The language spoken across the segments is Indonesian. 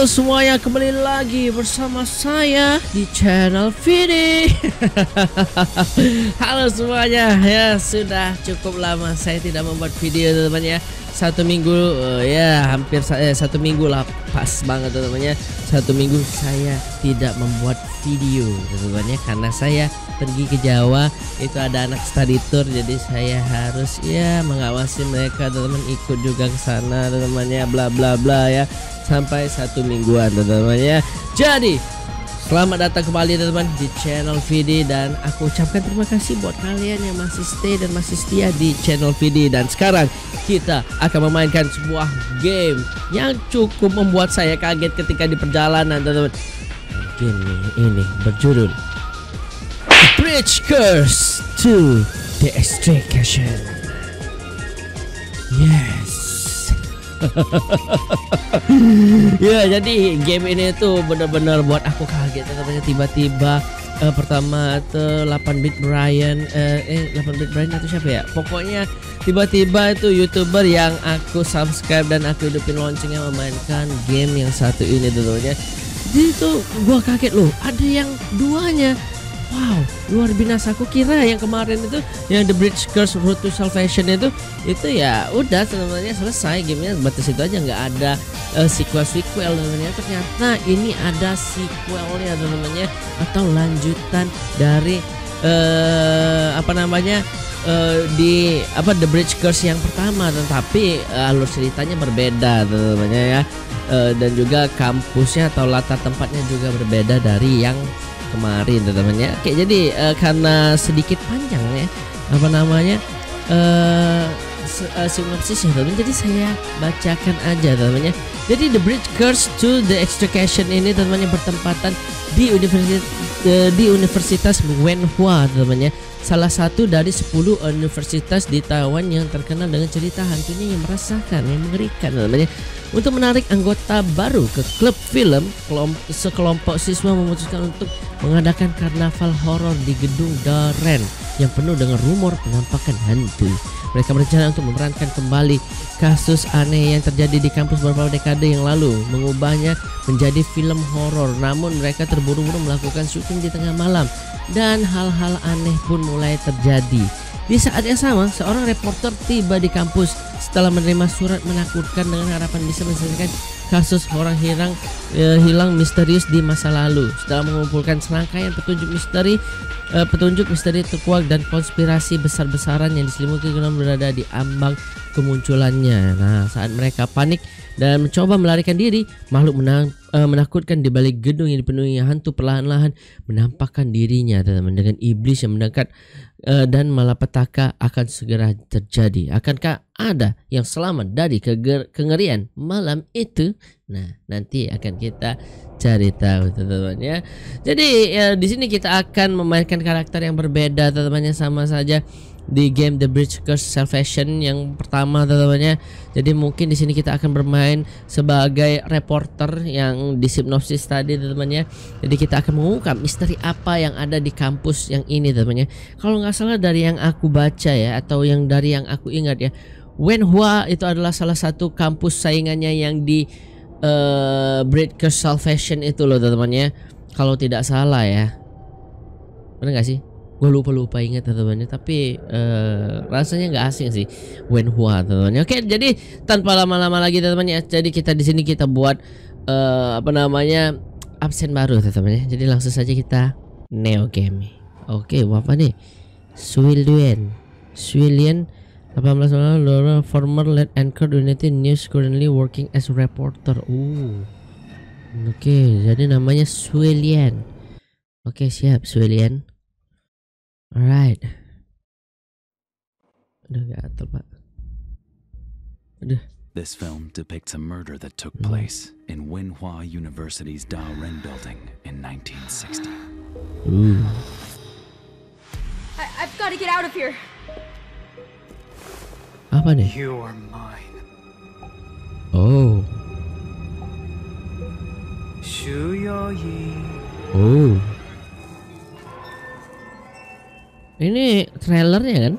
Halo semuanya, kembali lagi bersama saya di channel Vidi. Halo semuanya, ya sudah cukup lama saya tidak membuat video teman-teman ya. Satu minggu uh, ya hampir eh, satu minggu lah pas banget teman-teman ya. Satu minggu saya tidak membuat video teman-teman ya karena saya pergi ke Jawa itu ada anak study tour jadi saya harus ya mengawasi mereka teman-teman ikut juga ke sana teman-teman ya bla bla bla ya sampai satu mingguan teman-teman ya. Jadi Selamat datang kembali teman-teman di channel VD dan aku ucapkan terima kasih buat kalian yang masih stay dan masih setia di channel VD dan sekarang kita akan memainkan sebuah game yang cukup membuat saya kaget ketika di perjalanan teman-teman. Game ini berjudul The Bridge Curse to the Extrication. Yes. ya jadi game ini tuh benar-benar buat aku kaget katanya tiba-tiba uh, pertama tuh eh, 8 bit Brian uh, eh 8 eh, bit Brian atau siapa ya pokoknya tiba-tiba itu youtuber yang aku subscribe dan aku hidupin loncengnya memainkan game yang satu ini dulunya jadi tuh gua kaget loh ada yang duanya wow luar biasa aku kira yang kemarin itu yang The Bridge Curse Road to Salvation itu itu ya udah sebenarnya selesai gamenya batas itu aja nggak ada uh, eh, sequel sequel namanya ternyata ini ada sequelnya namanya atau lanjutan dari uh, apa namanya uh, di apa The Bridge Curse yang pertama tetapi uh, alur ceritanya berbeda namanya ya uh, dan juga kampusnya atau latar tempatnya juga berbeda dari yang kemarin teman-teman Oke, jadi uh, karena sedikit panjang ya apa namanya uh, uh, ya teman jadi saya bacakan aja teman-teman jadi the bridge curse to the extrication ini teman-teman bertempatan di Universitas eh, di Universitas Wenhua temannya salah satu dari 10 universitas di Taiwan yang terkenal dengan cerita hantunya yang merasakan yang mengerikan namanya untuk menarik anggota baru ke klub film kelompok, sekelompok siswa memutuskan untuk mengadakan karnaval horor di gedung Daren yang penuh dengan rumor penampakan hantu mereka berencana untuk memerankan kembali kasus aneh yang terjadi di kampus beberapa dekade yang lalu, mengubahnya menjadi film horor. Namun mereka terburu-buru melakukan syuting di tengah malam dan hal-hal aneh pun mulai terjadi. Di saat yang sama, seorang reporter tiba di kampus setelah menerima surat menakutkan dengan harapan bisa menyelesaikan kasus orang hilang e, hilang misterius di masa lalu. Setelah mengumpulkan serangkaian petunjuk misteri, e, petunjuk misteri terkuak dan konspirasi besar-besaran yang diselimuti dalam berada di ambang kemunculannya. Nah, saat mereka panik dan mencoba melarikan diri, makhluk menang, eh, menakutkan di balik gedung yang dipenuhi hantu perlahan-lahan menampakkan dirinya dengan iblis yang mendekat Eh, dan malapetaka akan segera terjadi. Akankah ada yang selamat dari kengerian malam itu? Nah, nanti akan kita cari tahu teman-teman ya. Jadi ya, di sini kita akan memainkan karakter yang berbeda teman-temannya sama saja di game The Bridge Curse Salvation yang pertama teman-temannya. Jadi mungkin di sini kita akan bermain sebagai reporter yang di sinopsis tadi teman-temannya. Jadi kita akan mengungkap misteri apa yang ada di kampus yang ini teman-temannya. Kalau nggak salah dari yang aku baca ya atau yang dari yang aku ingat ya, Wenhua itu adalah salah satu kampus saingannya yang di uh, Bridge Curse Salvation itu loh teman-temannya. Kalau tidak salah ya. Benar nggak sih? gue lupa lupa ingat teman-temannya tapi uh, rasanya nggak asing sih Wen Hua teman-temannya oke jadi tanpa lama-lama lagi teman-temannya jadi kita di sini kita buat uh, apa namanya absen baru teman-temannya jadi langsung saja kita Neo Game oke apa nih Swillian Swillian apa tahun Laura former lead anchor Unity News currently working as reporter uh oke jadi namanya Swillian oke siap Swillian Alright. This film depicts a murder that took hmm. place in Wenhua University's Da Ren building in 1960. Ooh. I have got to get out of here. Apa nih? You are mine. Oh. Shu Yo Yi. Oh. Ini trailernya kan?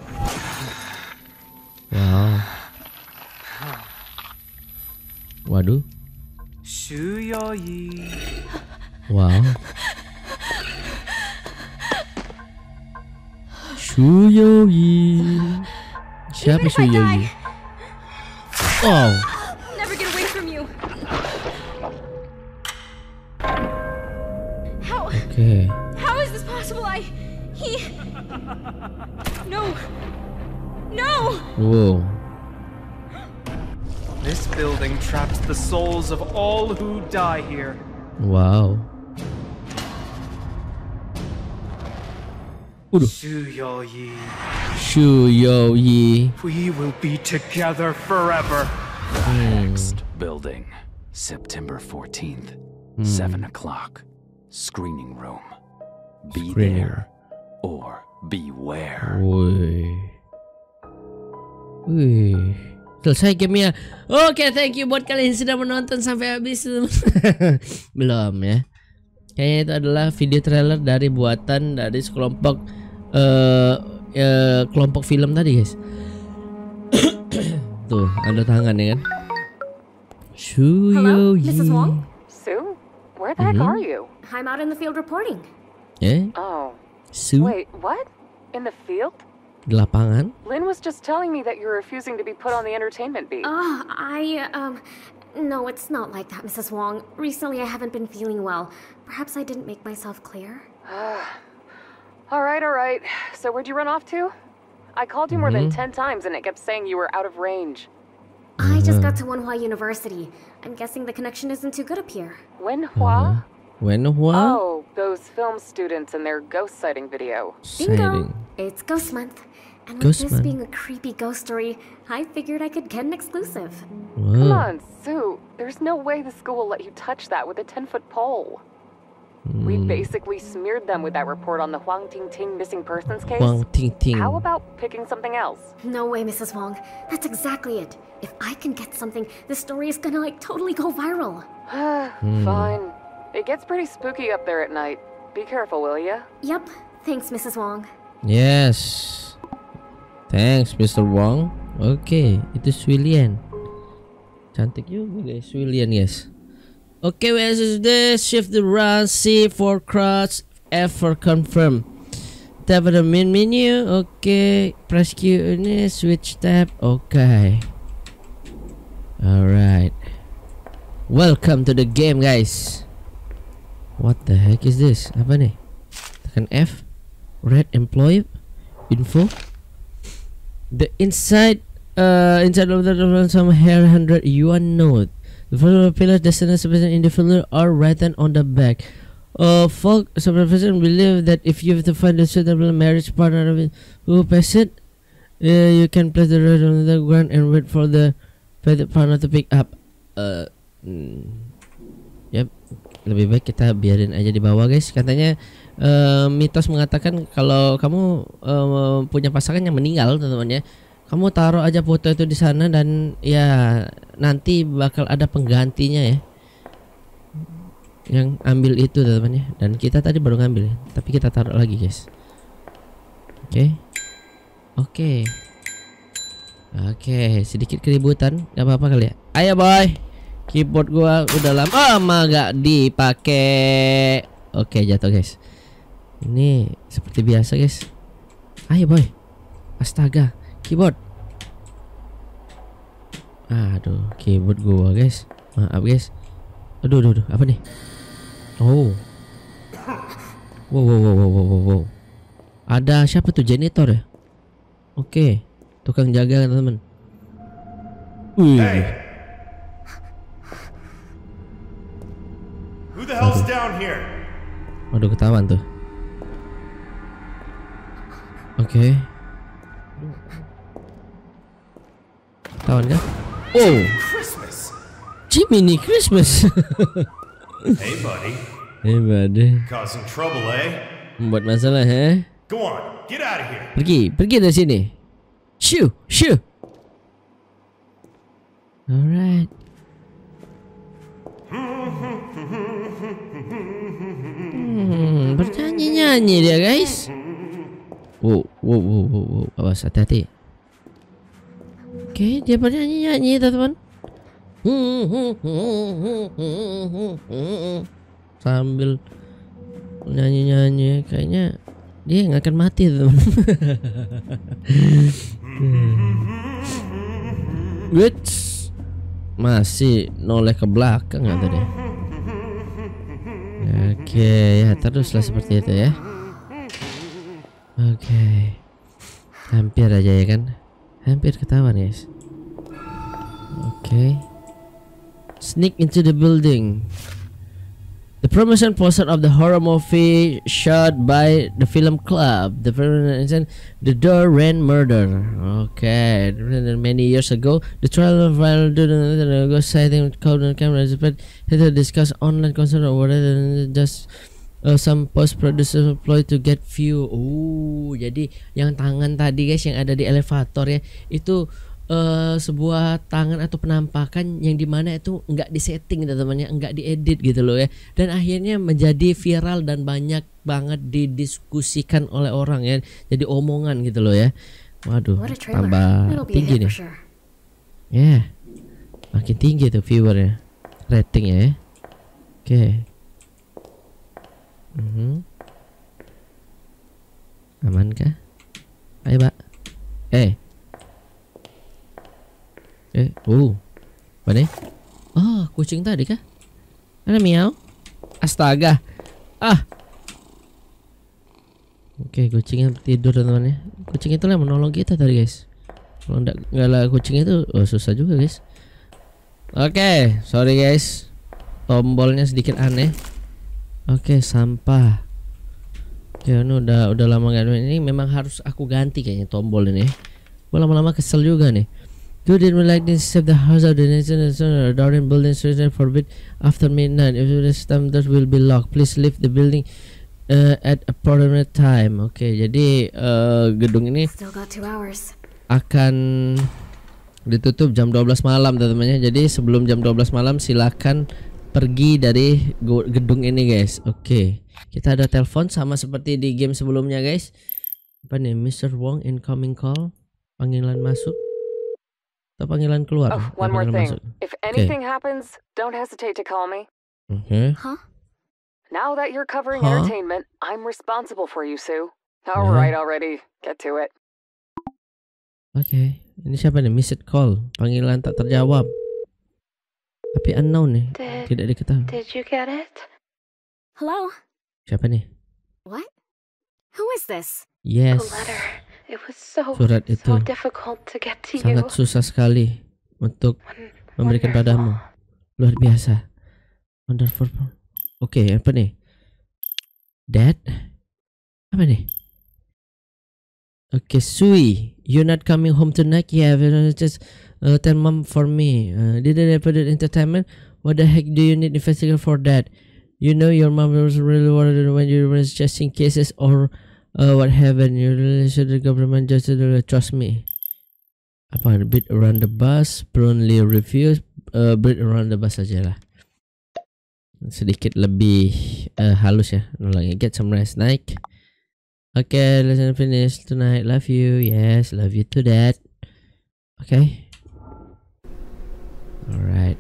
Wow. Waduh. Wow. Shu Yoyi. Siapa Shu Shuyoyi? Wow. Oke. Okay. No! No! Whoa. This building traps the souls of all who die here. Wow. Shuyoyi. Shuyoyi. We will be together forever. Mm. Next building, September 14th, mm. 7 o'clock. Screening room. Be Screener. there or beware. Wih. Selesai gamenya. Oke, okay, thank you buat kalian yang sudah menonton sampai habis. Belum ya. Kayaknya itu adalah video trailer dari buatan dari sekelompok uh, uh, kelompok film tadi, guys. Tuh, ada tangan ya kan? Shuyoyi. Hello, Mrs. Wong. Sue, where the heck mm-hmm. are you? I'm out in the field reporting. Eh? Oh, Sue? Wait, what? In the field? lapangan? Lynn was just telling me that you're refusing to be put on the entertainment beat. Oh, I, um, no, it's not like that, Mrs. Wong. Recently, I haven't been feeling well. Perhaps I didn't make myself clear. all right, all right. So where'd you run off to? I called you more mm -hmm. than mm-hmm. 10 times and it kept saying you were out of range. I just uh-huh. got to Wenhua University. I'm guessing the connection isn't too good up here. Wenhua? Mm when what? Oh, those film students and their ghost sighting video. Sighting. Bingo! It's Ghost Month. And ghost with this month. being a creepy ghost story, I figured I could get an exclusive. Whoa. Come on, Sue. There's no way the school will let you touch that with a 10-foot pole. Mm. We hmm. basically smeared them with that report on the Huang Ting Ting missing persons case. Huang Ting Ting. How about picking something else? No way, Mrs. Wong. That's exactly it. If I can get something, this story is gonna like totally go viral. mm. Fine. It gets pretty spooky up there at night. Be careful, will ya? Yep. Thanks, Mrs. Wong. Yes. Thanks, Mr. Wong. okay, It is Swillian. Cantik juga guys, Swillian guys. okay, where is this? Shift the run, C for cross, F for confirm. Tap on the main menu. okay. press Q This switch tab. Okay. Alright. Welcome to the game, guys. What the heck is this? Apa nih? Tekan F. Red employee info. The inside uh inside of the some hair hundred yuan note. The following pillars destined in the filler are written on the back. Uh, folk supervision believe that if you have to find a suitable marriage partner who pass it, uh, you can place the red on the ground and wait for the partner to pick up. Uh, mm. lebih baik kita biarin aja di bawah guys katanya e, mitos mengatakan kalau kamu e, punya pasangan yang meninggal teman-teman ya kamu taruh aja foto itu di sana dan ya nanti bakal ada penggantinya ya yang ambil itu teman-teman ya dan kita tadi baru ngambil tapi kita taruh lagi guys oke okay. oke okay. oke okay, sedikit keributan nggak apa-apa kali ya ayo boy Keyboard gua udah lama oh, gak dipake. Oke, jatuh guys. Ini seperti biasa guys. Ayo boy. Astaga, keyboard. Aduh, keyboard gua guys. Maaf guys. Aduh, aduh, aduh, apa nih? Oh. Wow, wow, wow, wow, wow, wow. Ada siapa tuh janitor ya? Oke, okay. tukang jaga teman-teman. Hey. Who the hell's down here? Waduh ketahuan tuh. Oke. Okay. Ketahuan kan? Oh. Christmas. Jiminy Christmas. hey buddy. Hey buddy. Causing trouble, eh? Membuat masalah, eh? Go on, get out of here. Pergi, pergi dari sini. Shoo, shoo. Alright. Hmm, hmm, hmm. Hmm, bernyanyi-nyanyi dia guys. Wow, wow, wow, wow, wow. awas hati-hati. Oke, okay, dia bernyanyi-nyanyi teman-teman. Sambil nyanyi-nyanyi, kayaknya dia nggak akan mati teman. witch masih noleh ke belakang nggak tadi? Oke ya teruslah seperti itu ya Oke Hampir aja ya kan Hampir ketahuan guys Oke Sneak into the building The promotion poster of the horror movie shot by the film club. The promotion, The Door Ran Murder. Okay, many years ago, the trial of violent ago citing on camera but had to discuss online concern or whatever, just uh, some post producer employed to get view. Oh, jadi yang tangan tadi guys yang ada di elevator ya itu uh, sebuah tangan atau penampakan yang dimana itu nggak disetting setting gitu temannya nggak diedit gitu loh ya dan akhirnya menjadi viral dan banyak banget didiskusikan oleh orang ya jadi omongan gitu loh ya waduh tambah tinggi nih sure. ya yeah. makin tinggi tuh viewernya ratingnya ya oke okay. mm -hmm. aman kah ayo pak eh Eh, oh. Mana? Ah, oh, kucing tadi kah? Mana miau? Astaga. Ah. Oke, okay, kucingnya tidur teman-teman ya. Kucing itu lah menolong kita tadi, guys. Kalau enggak enggak lah kucing itu oh, susah juga, guys. Oke, okay, sorry guys. Tombolnya sedikit aneh. Oke, okay, sampah. Oke, ini udah udah lama gak ini memang harus aku ganti kayaknya tombol ini. Ya. Gua lama-lama kesel juga nih. Do the lightning save the house of the nation and son or in building station forbid after midnight. If the system that will be locked, please leave the building uh, at appropriate time. Oke, okay, jadi uh, gedung ini akan ditutup jam 12 malam teman-temannya. Jadi sebelum jam 12 malam silakan pergi dari gedung ini guys. Oke. Okay. Kita ada telepon sama seperti di game sebelumnya guys. Apa nih Mr. Wong incoming call. Panggilan masuk. Ada panggilan keluar. Oh, one more thing. Masuk. If anything okay. happens, don't hesitate to call me. Okay. Huh? Now that you're covering huh? entertainment, I'm responsible for you, Sue. All yeah. right, already. Get to it. Oke, okay. ini siapa nih? Missed call, panggilan tak terjawab. Tapi unknown nih, did, tidak diketahui. Did you get it? Hello. Siapa nih? What? Who is this? Yes. A letter. So, surat itu so sangat susah sekali untuk memberikan padamu. Luar biasa. Wonderful. Oke, okay, apa nih? Dad? Apa nih? Oke, okay, Sui, you're not coming home tonight? Yeah, just uh, tell mom for me. Uh, did I put it entertainment? What the heck do you need investigator for that? You know your mom was really worried when you were chasing cases or uh, what happened? You relation to the government just uh, trust me. Apa? Beat around the bus, prudently refuse. Uh, beat around the bus sajalah. Sedikit lebih uh, halus ya nolaknya. Get some rest, Nike. Okay, lesson finish tonight. Love you. Yes, love you to that. Okay. Alright.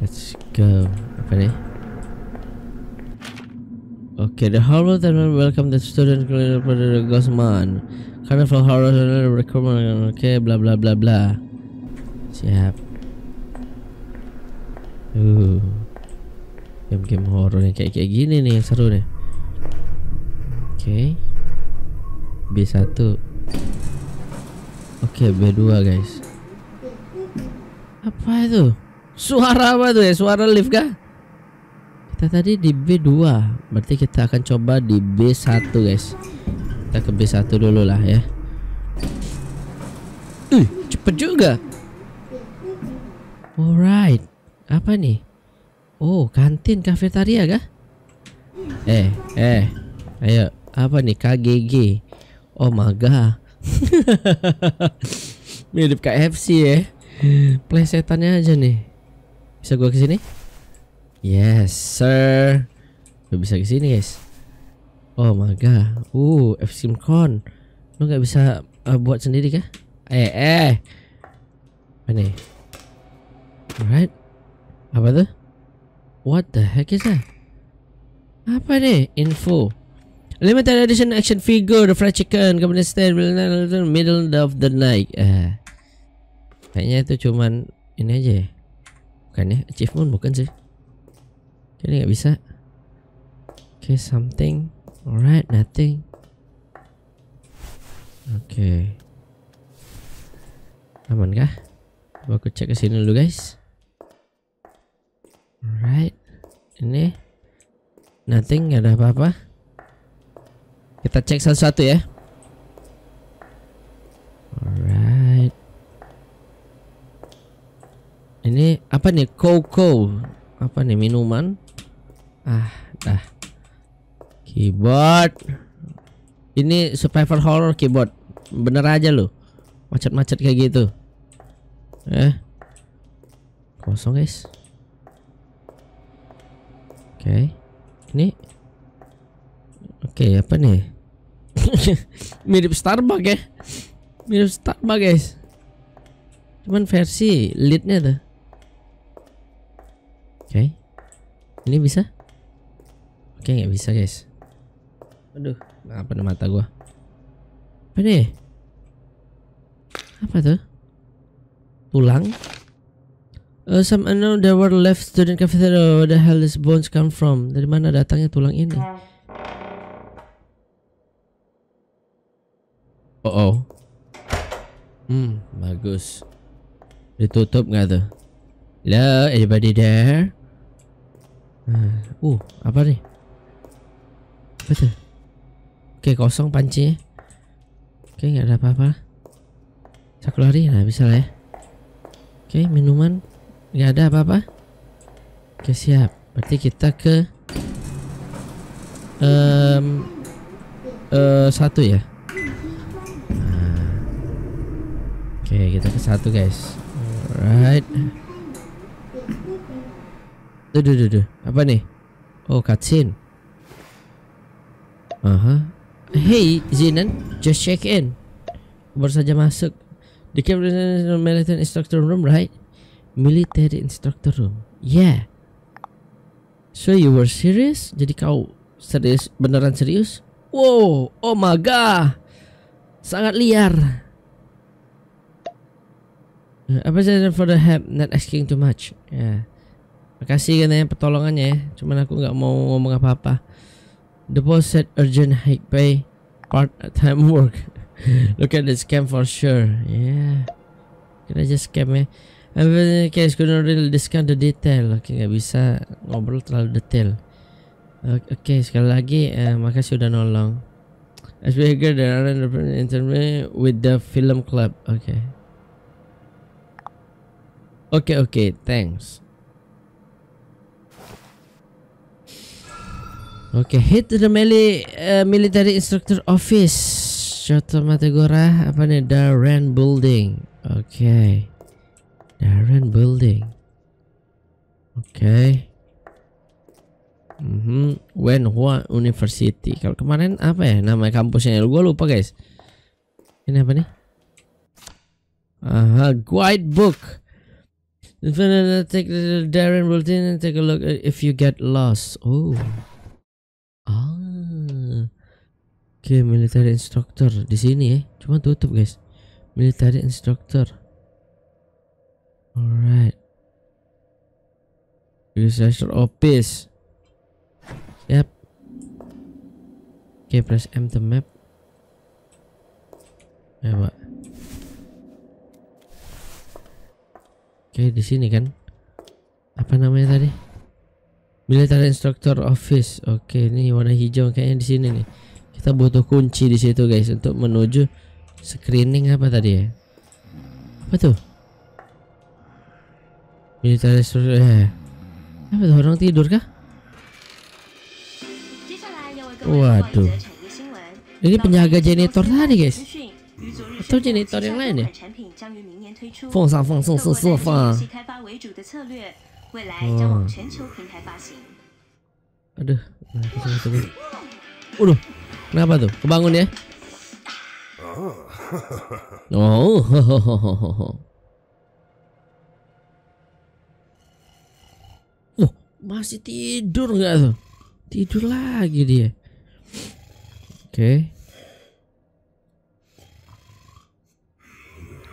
Let's go. Apa nih? Okay, the Horror That Will welcome the student creator the Ghost Man. Karena for horror Tournament requirement. Okay, bla bla bla bla. Siap. Uh, game-game horor yang kayak kayak gini nih yang seru deh. Oke. Okay. B1. Oke, okay, B2 guys. Apa itu? Suara apa tuh ya? Suara lift kah? kita tadi di B2 berarti kita akan coba di B1 guys kita ke B1 dulu lah ya uh, cepet juga alright apa nih oh kantin kafetaria kah eh eh ayo apa nih KGG oh my god mirip KFC ya plesetannya aja nih bisa gua kesini Yes, sir. Gak bisa ke sini, guys. Oh my god. Uh, fsimcon. Lu nggak bisa uh, buat sendiri kah? Eh, eh. Apa nih? Alright. Apa tuh? What the heck is that? Apa nih? Info. Limited edition action figure The Fried Chicken kemudian stand middle of the night. Eh. Kayaknya itu cuman ini aja ya. Bukan ya? Achievement bukan sih? Ini nggak bisa. Oke, okay, something. Alright, nothing. Oke. Okay. Aman kah? Coba aku cek ke sini dulu, guys. Alright. Ini nothing, nggak ada apa-apa. Kita cek satu-satu ya. Alright. Ini apa nih? Coco. Apa nih minuman? Ah, dah. Keyboard. Ini survival horror keyboard. Bener aja lo. Macet-macet kayak gitu. Eh. Kosong, guys. Oke. Okay. Ini Oke, okay, apa nih? Mirip Starbucks ya. Mirip Starbucks, guys. Cuman versi lidnya tuh. Oke. Okay. Ini bisa? Oke, nggak bisa, guys. Aduh, apa nih mata gua? Apa ini? Apa tuh? Tulang? Uh, some unknown there were left student cafeteria. Where the hell is bones come from? Dari mana datangnya tulang ini? Oh oh. Hmm, bagus. Ditutup nggak tuh? Hello, anybody there? Ah, uh, apa nih? Betul. Oke, kosong panci. Oke, nggak ada apa-apa. saya Saklari, nah bisa lah ya. Oke, minuman nggak ada apa-apa. Oke, siap. Berarti kita ke um, uh, satu ya. Oke nah. Oke, kita ke satu guys. Alright. Duh, duh, duh, duh. Apa nih? Oh, cutscene. Aha. Hey, Zenon, just check in. Baru saja masuk. The Captain Military Instructor Room, right? Military Instructor Room. Yeah. So you were serious? Jadi kau serius beneran serius? Wow, oh my god. Sangat liar. Eh, apa saja for the help, not asking too much. Ya. Yeah. Makasih ya pertolongannya ya. Cuman aku nggak mau ngomong apa-apa. The boss said urgent hike pay part-time work. Look at the scam for sure. Yeah. Can I just scam me? I'm Case could not really discount the detail. Oke, okay, nggak bisa ngobrol terlalu detail. Oke, okay, sekali lagi eh, makasih udah nolong. As we hear there are interview with the film club. Oke. Okay. Oke, okay, oke, okay, thanks. Oke, okay, hit the mili uh, eh, military instructor office. Shoto Mategora, apa nih? Darren Building. Oke. Okay. Darren Building. Oke. Okay. Mm -hmm. Wenhua University. Kalau kemarin apa ya nama kampusnya? Gue lupa guys. Ini apa nih? Aha, guide book. Take the Darren Building and take a look if you get lost. Oh. Ah. Oke, okay, military instructor di sini ya. Cuma tutup, guys. Military instructor. Alright. Researcher office. Yep. Oke, okay, press M to map. Ya, Oke, okay, di sini kan. Apa namanya tadi? Military Instructor Office. Oke, okay, ini warna hijau kayaknya di sini nih. Kita butuh kunci di situ guys untuk menuju screening apa tadi ya? Apa tuh? Military Instructor. Eh. Apa tuh eh? orang tidur kah? Waduh. Ini penjaga janitor tadi guys. Atau janitor yang lain ya? 奉上奉送是释放。未来将往全球平台发行。Aduh, nah, kesini, kesini. Waduh, kenapa tuh? Kebangun ya? Oh, ho, ho, ho, ho, ho. oh masih tidur nggak tuh? Tidur lagi dia. Oke. Okay.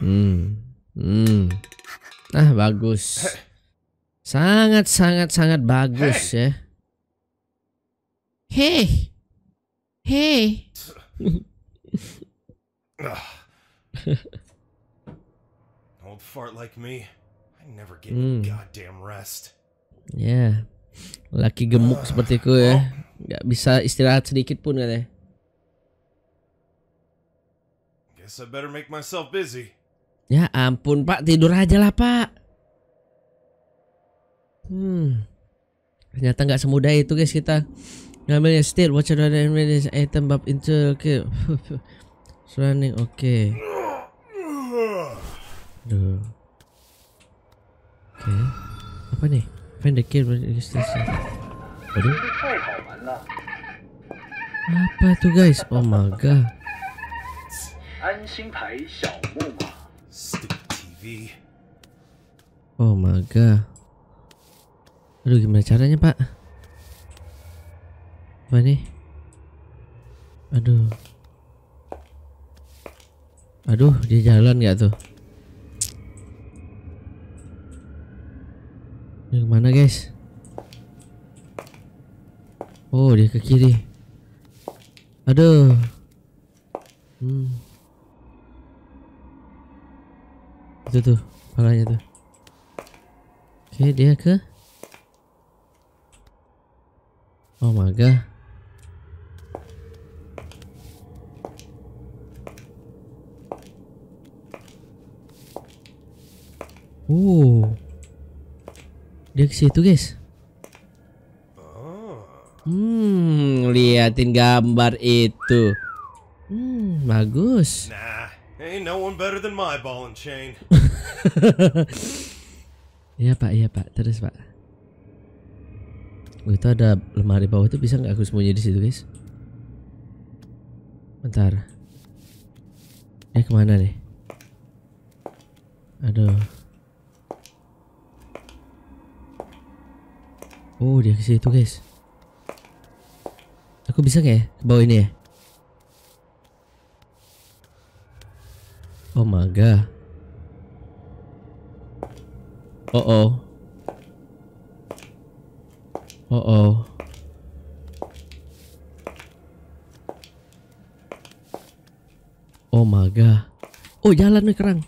Hmm, hmm. Ah, bagus. Sangat sangat sangat bagus hey. ya. Hey. Hey. Old fart like me. I never get hmm. goddamn rest. Ya. Yeah. Laki gemuk uh, sepertiku ya. Gak bisa istirahat sedikit pun katanya. Guess I better make myself busy. Ya ampun, Pak. Tidur aja lah, Pak. Hmm. Ternyata nggak semudah itu guys kita ngambilnya steel watch out enemy item bab into okay. running oke. Okay. Duh. Oke. Okay. Apa nih? Find the key station. Aduh. Apa itu guys? Oh my god. Oh my god. Aduh gimana caranya pak? Apa nih? Aduh Aduh dia jalan gak tuh? Ini kemana guys? Oh dia ke kiri Aduh hmm. Itu tuh Kepalanya tuh Oke dia ke Oh my god. Uh. Dia ke situ, guys. Hmm, liatin gambar itu. Hmm, bagus. Nah, ain't no one better than my ball and chain. Iya, Pak, iya, Pak. Terus, Pak itu ada lemari bawah itu bisa nggak aku sembunyi di situ guys bentar eh kemana nih aduh oh dia ke situ guys aku bisa nggak ya ke bawah ini ya oh my god oh oh Oh, oh. Oh my god. Oh jalan nih kerang.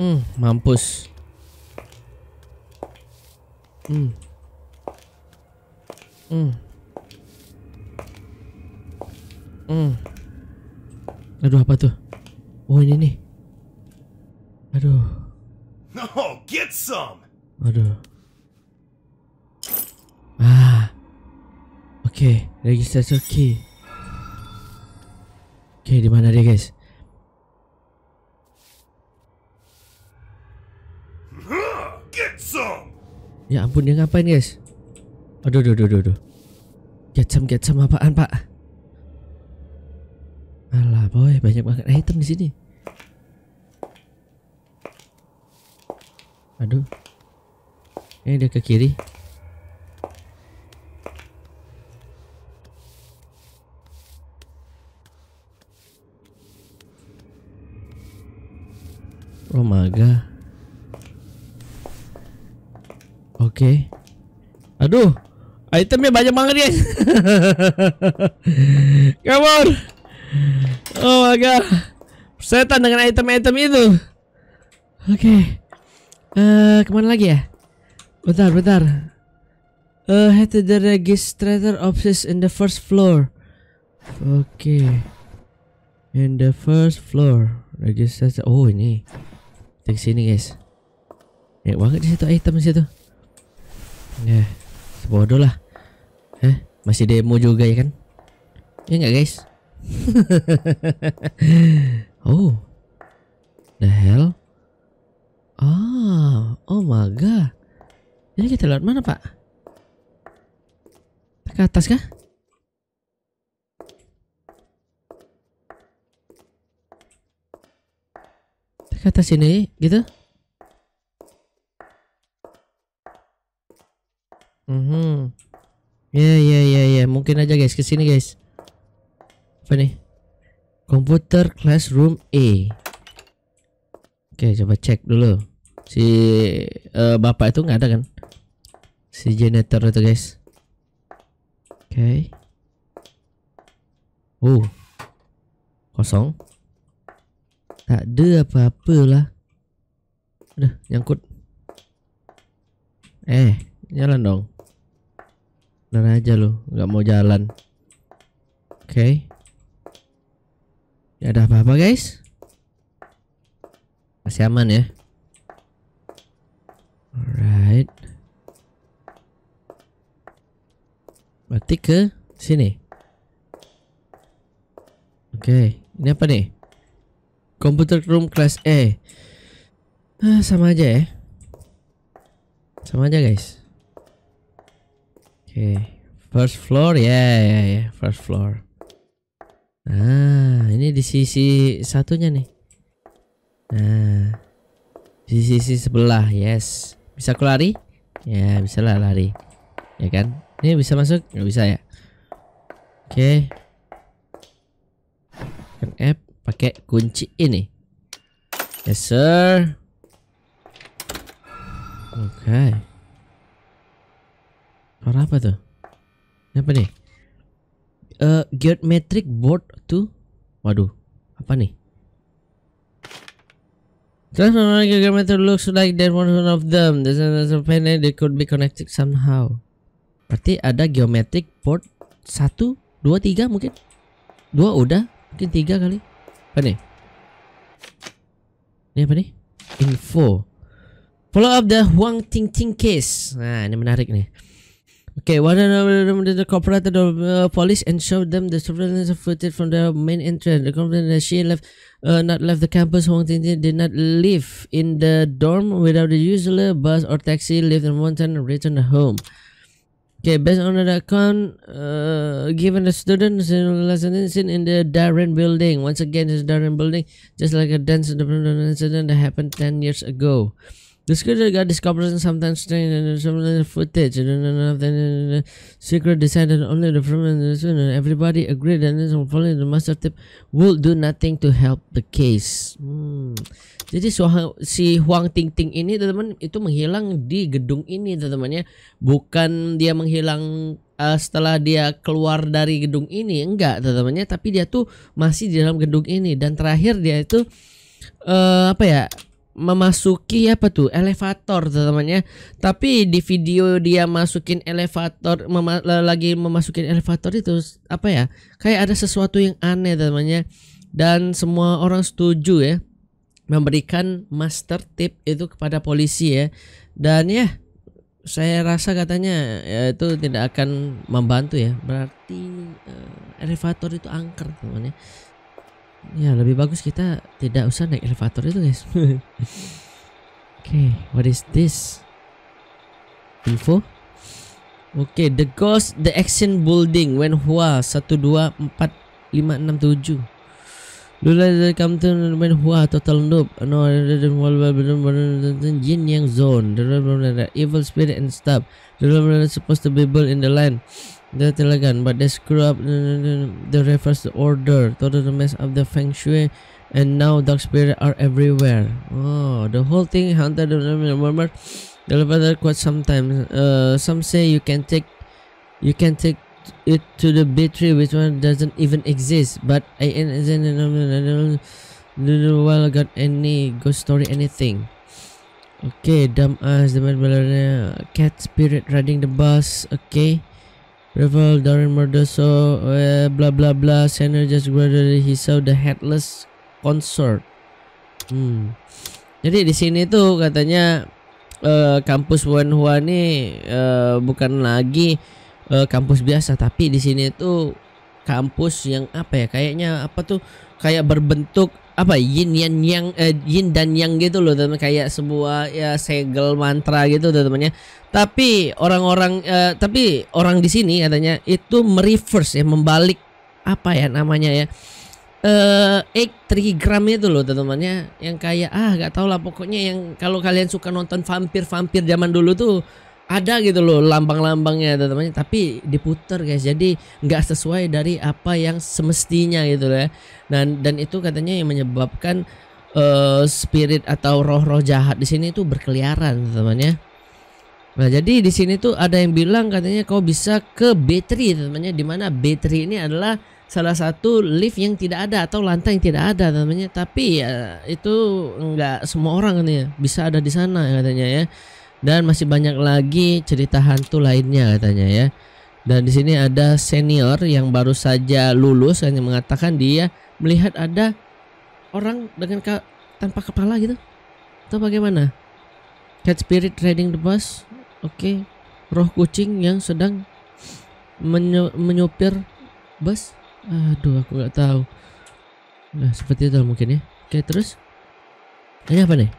Hmm, mampus. Hmm. Hmm. Hmm. Aduh apa tuh? Oh ini nih. Aduh. Oh, get some. Aduh. Ah. Okay, registrasi oke. Okay, di mana dia guys? Get some. Ya ampun dia ngapain guys? Aduh aduh aduh aduh. Get some get some apaan pak? Alah boy banyak banget item di sini. Aduh. Ini eh, dia ke kiri. Oh my Oke. Okay. Aduh. Itemnya banyak banget guys. Come Oh my god. Setan dengan item-item itu. Oke. Okay. Uh, eh, kemana lagi ya? Bentar, bentar. Uh, head to the registrator office in the first floor. Oke. Okay. In the first floor. Registrator. Oh ini. Kita sini guys. Banyak banget di situ item di situ. Ya, yeah. bodoh lah. Eh, masih demo juga ya kan? Ya enggak guys? oh. The hell? Oh oh my god. Jadi kita lewat mana, Pak? Ke atas kah? ke atas sini gitu Hmm. ya ya ya ya mungkin aja guys ke sini guys apa nih komputer classroom A oke coba cek dulu si uh, bapak itu nggak ada kan si janitor itu guys oke okay. uh kosong ada apa-apa lah. Aduh, nyangkut. Eh, jalan dong. Bener aja lo, nggak mau jalan. Oke. Okay. Ya ada apa-apa guys? Masih aman ya. Alright. Berarti ke sini. Oke, okay. ini apa nih? Computer Room Class E. Nah, sama aja ya. Sama aja, guys. Oke, okay. first floor ya, yeah, ya, yeah, ya, yeah. first floor. Nah, ini di sisi satunya nih. Nah, di sisi sebelah, yes. Bisa aku lari? Ya, bisa lah lari. Ya kan? Ini bisa masuk? Nggak bisa ya? Oke. Okay. Kan pakai kunci ini. Yes, sir. Oke. Okay. Suara apa tuh? Apa nih? Uh, geometric board tuh. Waduh, apa nih? Transforming geometric looks like that one of them. There's another panel that could be connected somehow. Berarti ada geometric board satu, dua, tiga mungkin. Dua udah, mungkin tiga kali. Apa ni? Ni apa ni? Info. Follow up the Huang Tingting case. Nah, ini menarik nih. Okay, one of the corporate uh, police and showed them the surveillance footage from the main entrance. The complaint that she left, uh, not left the campus. Huang Tingting did not live in the dorm without the usual bus or taxi. Lived in one returned home. Okay, based on the account uh, given the students in lesson in the Darren building. Once again, this Darren building, just like a dance incident that happened 10 years ago. The school got discovered and sometimes strange and some footage and uh, secret decided only the film and everybody agreed and then following the master tip will do nothing to help the case. Hmm. Jadi si Huang Ting Ting ini teman-teman itu menghilang di gedung ini teman-temannya. Bukan dia menghilang uh, setelah dia keluar dari gedung ini enggak teman-temannya tapi dia tuh masih di dalam gedung ini dan terakhir dia itu uh, apa ya memasuki apa tuh elevator teman-temannya tapi di video dia masukin elevator mema lagi memasukin elevator itu apa ya kayak ada sesuatu yang aneh teman-temannya dan semua orang setuju ya memberikan master tip itu kepada polisi ya dan ya saya rasa katanya ya, itu tidak akan membantu ya berarti uh, elevator itu angker teman ya ya lebih bagus kita tidak usah naik elevator itu guys oke okay, what is this info oke okay, the ghost the action building when hua enam tujuh Lula come to man who total noob no jin yang zone the evil spirit and stuff the supposed to be built in the land the telegan but they screw up the refers to order total mess up the feng shui and now dark spirit are everywhere oh the whole thing hunter, the murmur the quite sometimes uh, some say you can take you can take it to the B B3 which one doesn't even exist but I didn't well got any ghost story anything okay dumb ass the ballerina cat spirit riding the bus okay Revel Darren so uh, blah blah blah Senor just graduated he saw the headless consort hmm. jadi di sini tuh katanya uh, kampus Wenhua nih uh, bukan lagi uh, kampus biasa tapi di sini itu kampus yang apa ya kayaknya apa tuh kayak berbentuk apa yin yang yang eh, yin dan yang gitu loh teman kayak sebuah ya segel mantra gitu teman temannya tapi orang-orang eh, tapi orang di sini katanya itu mereverse ya membalik apa ya namanya ya eh egg trigram itu loh teman-temannya yang kayak ah gak tau lah pokoknya yang kalau kalian suka nonton vampir vampir zaman dulu tuh ada gitu loh lambang-lambangnya teman-teman tapi diputer guys jadi nggak sesuai dari apa yang semestinya gitu ya dan dan itu katanya yang menyebabkan uh, spirit atau roh-roh jahat di sini itu berkeliaran teman-teman ya Nah, jadi di sini tuh ada yang bilang katanya kau bisa ke battery teman temannya di mana battery ini adalah salah satu lift yang tidak ada atau lantai yang tidak ada temannya tapi ya itu nggak semua orang ya bisa ada di sana katanya ya dan masih banyak lagi cerita hantu lainnya katanya ya. Dan di sini ada senior yang baru saja lulus hanya mengatakan dia melihat ada orang dengan ke tanpa kepala gitu. Atau bagaimana? Cat spirit riding the bus. Oke. Okay. Roh kucing yang sedang menyu menyupir bus. Aduh, aku nggak tahu. Nah, seperti itu mungkin ya. Oke, okay, terus. Ini apa nih?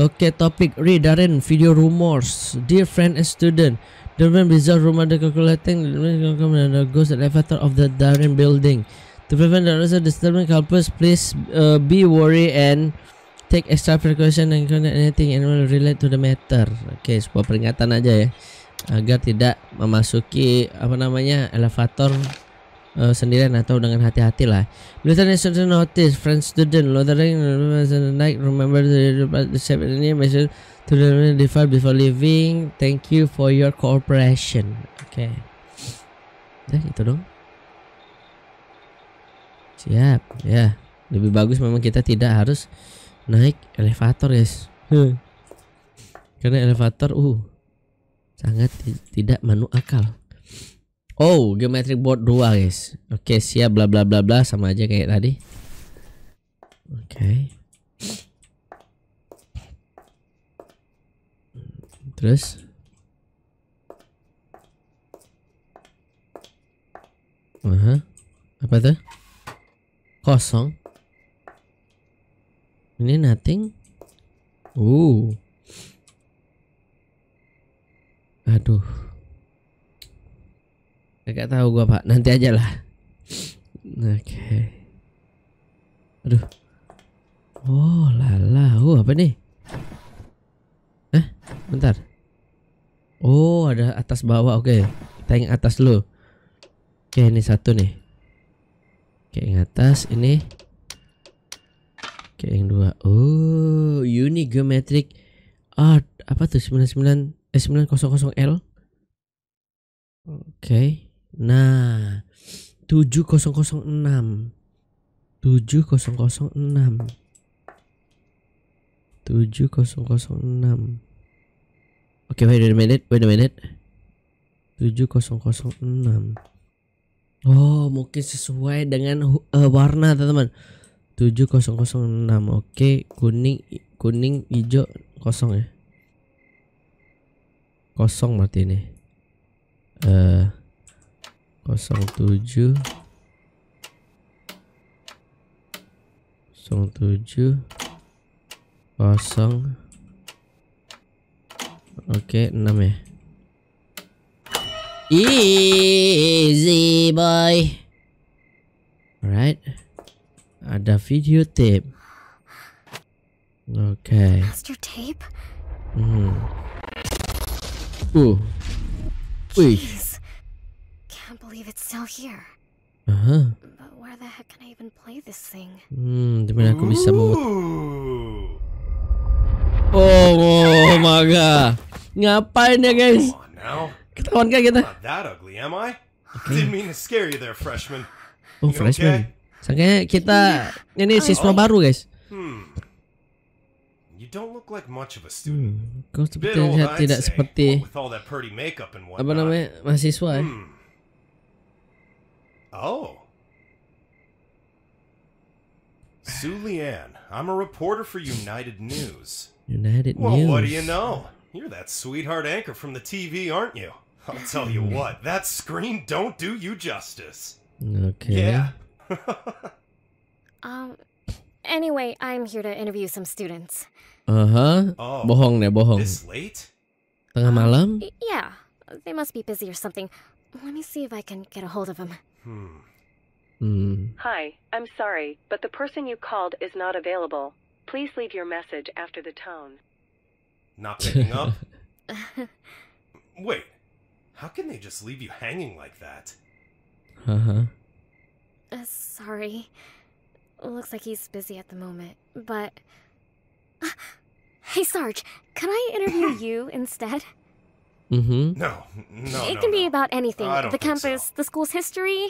Okay, topic Ray Darren video rumors. Dear friend and student, the very bizarre rumor that calculating the ghost elevator of the Darren building. To prevent the rest of disturbing campus, please uh, be worried and take extra precaution and connect anything and will relate to the matter. Okay, sebuah peringatan aja ya agar tidak memasuki apa namanya elevator uh, sendirian atau dengan hati-hati lah. to the notice friend student lo loitering night remember the seven ini message to the defile before leaving. Thank you for your cooperation. Oke. Okay. Dah itu dong. Siap, ya. Yeah. Lebih bagus memang kita tidak harus naik elevator, guys. Hmm. Karena elevator uh sangat tidak manu akal. Oh, geometric board 2, guys. Oke, okay, siap bla bla bla bla sama aja kayak tadi. Oke. Okay. Terus Aha. Apa tuh? Kosong. Ini nothing. Uh. Aduh. Kagak tahu gua pak, nanti aja lah. Oke. Okay. Aduh. Oh lala, oh apa nih? Eh, bentar. Oh ada atas bawah, oke. Okay. Kita atas dulu. Oke okay, ini satu nih. Oke okay, yang atas ini. Oke okay, yang dua. Oh unique geometric art apa tuh Sembilan sembilan eh 900L. Oke. Okay. Nah, 7006. 7006. 7006. Oke, okay, wait a minute, wait a minute. 7006. Oh, mungkin sesuai dengan uh, warna, teman-teman. 7006. Oke, okay, kuning kuning hijau kosong ya. Kosong berarti ini. Eh uh, 07 07 kosong Oke, okay, 6 ya. Easy boy. Alright. Ada video tape. Oke. Okay. Master tape. Hmm. Uh. Wih believe it's still here. Uh huh. But where the heck can I even play this thing? Hmm, di mana aku bisa membuat? Oh, oh my god. Ngapain ya, guys? Ketahuan kan kita? Gitu? that ugly, am I? Okay. Didn't mean to scare you there, freshman. Oh, freshman. Sangkanya kita yeah. ini siswa oh. baru, guys. Hmm. You don't look like much of a hmm, student. Hmm. Kau sepertinya tidak seperti apa namanya mahasiswa. Ya. Oh. Sue Leanne, I'm a reporter for United News. United well, News. Well, what do you know? You're that sweetheart anchor from the TV, aren't you? I'll tell you hmm. what, that screen don't do you justice. Okay. Yeah. um. Anyway, I'm here to interview some students. Uh huh. Oh, bohong ne, bohong. This late? Tengah um, malam? Yeah. They must be busy or something. Let me see if I can get a hold of them. Hmm. Hi, I'm sorry, but the person you called is not available. Please leave your message after the tone. Not picking up? Wait, how can they just leave you hanging like that? Uh-huh. Uh, sorry. Looks like he's busy at the moment, but... Uh, hey, Sarge, can I interview you instead? Mm-hmm. No, no. It no, can no. be about anything. the campus, so. the school's history.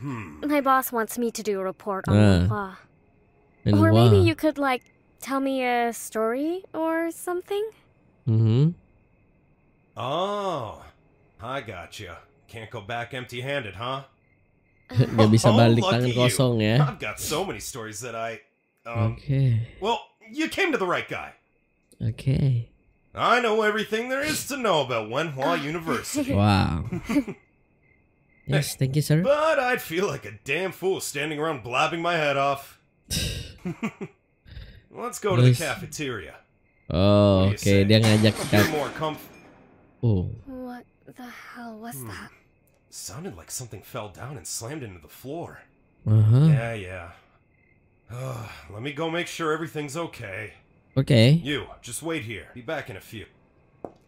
Hmm. My boss wants me to do a report on the ah. law. Or maybe you could like tell me a story or something. Mm-hmm. Oh, I got you. Can't go back empty-handed, huh? oh, kosong you. Eh. ya. I've got so many stories that I. Um, okay. Well, you came to the right guy. Okay. I know everything there is to know about Wenhua ah. University. Wow. yes, thank you, sir. But I'd feel like a damn fool standing around blabbing my head off. Let's go to the cafeteria. Oh, okay. Dia ngajak kita. Oh. What the hell was hmm. that? Sounded like something fell down and slammed into the floor. Uh huh. Yeah, yeah. Uh, let me go make sure everything's okay. Okay. You, just wait here. Be back in a few.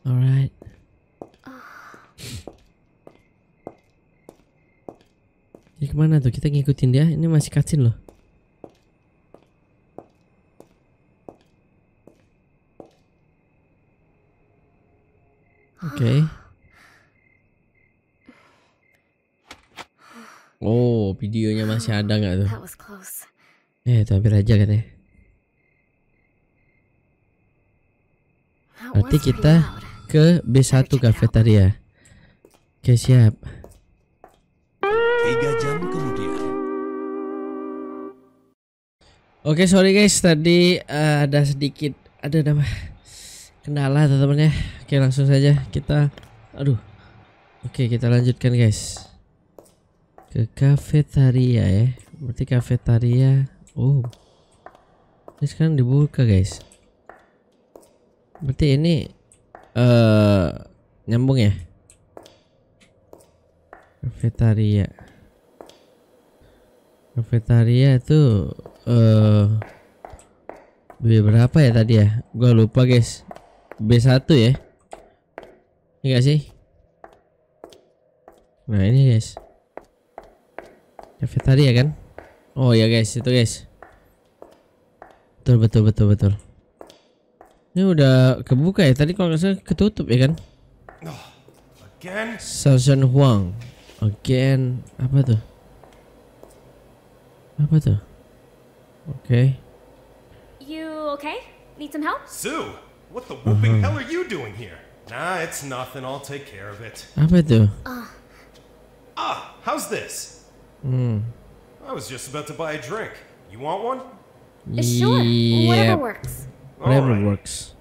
Alright. Ini ya, kemana tuh? Kita ngikutin dia. Ini masih kacin loh. Oke. Okay. Oh, videonya masih ada nggak tuh? Eh, tapi aja kan ya. Berarti kita ke B1 cafeteria. Oke, siap. Tiga jam kemudian. Oke, sorry guys, tadi uh, ada sedikit ada nama kendala teman-teman ya. Oke, langsung saja kita aduh. Oke, kita lanjutkan guys. Ke cafeteria ya. Berarti cafeteria. Oh. Ini sekarang dibuka guys. Berarti ini eh uh, nyambung ya? Cafetaria. Cafetaria itu eh uh, berapa ya tadi ya? Gua lupa guys. B1 ya. Enggak sih? Nah, ini guys. Cafetaria kan? Oh ya guys, itu guys. Betul betul betul betul. Ini udah kebuka ya. Tadi kalau nggak salah ketutup ya kan? Oh, again. Huang. Again. Apa tuh? Apa tuh? Oke. Okay. You okay? Need some help? Sue, what the whooping uh -huh. hell are you doing here? Nah, it's nothing. I'll take care of it. Apa tuh? Uh. Ah, how's this? Hmm. I was just about to buy a drink. You want one? Sure. Whatever works. Whatever right. works.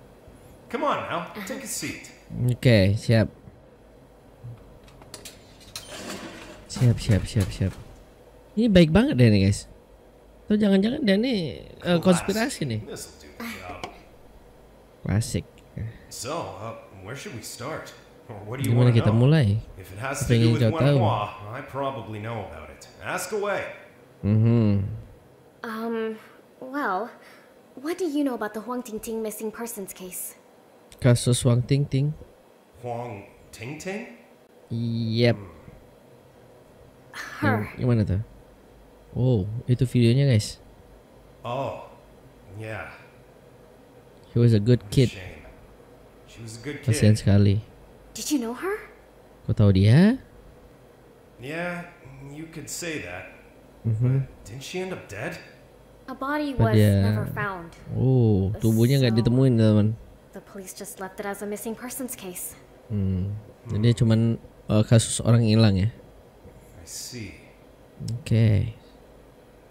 Come on now, take a seat. Okay, siap. Siap, siap, siap, siap. Ini baik banget deh nih guys. Tuh jangan-jangan dia nih uh, konspirasi nih. Klasik. So, uh, where should we start? Or what do you Gimana kita know? mulai? If it has to do with Wenwa, I probably know about it. Ask away. Mm -hmm. Um, well, What do you know about the Huang Tingting missing persons case? Kasus Huang Tingting. Huang Tingting? Yep. Her. Yang, yang mana tuh? Oh, itu videonya guys. Oh, yeah. He was a good kid. Shame. She was a good kid. Kasian sekali. Did you know her? Kau tahu dia? Yeah, you could say that. Mm -hmm. Didn't she end up dead? A body was yeah. never found. Oh, tubuhnya nggak so, ditemuin teman. The police just left it as a missing persons case. Hmm. Jadi cuman uh, kasus orang hilang ya. I see. Okay.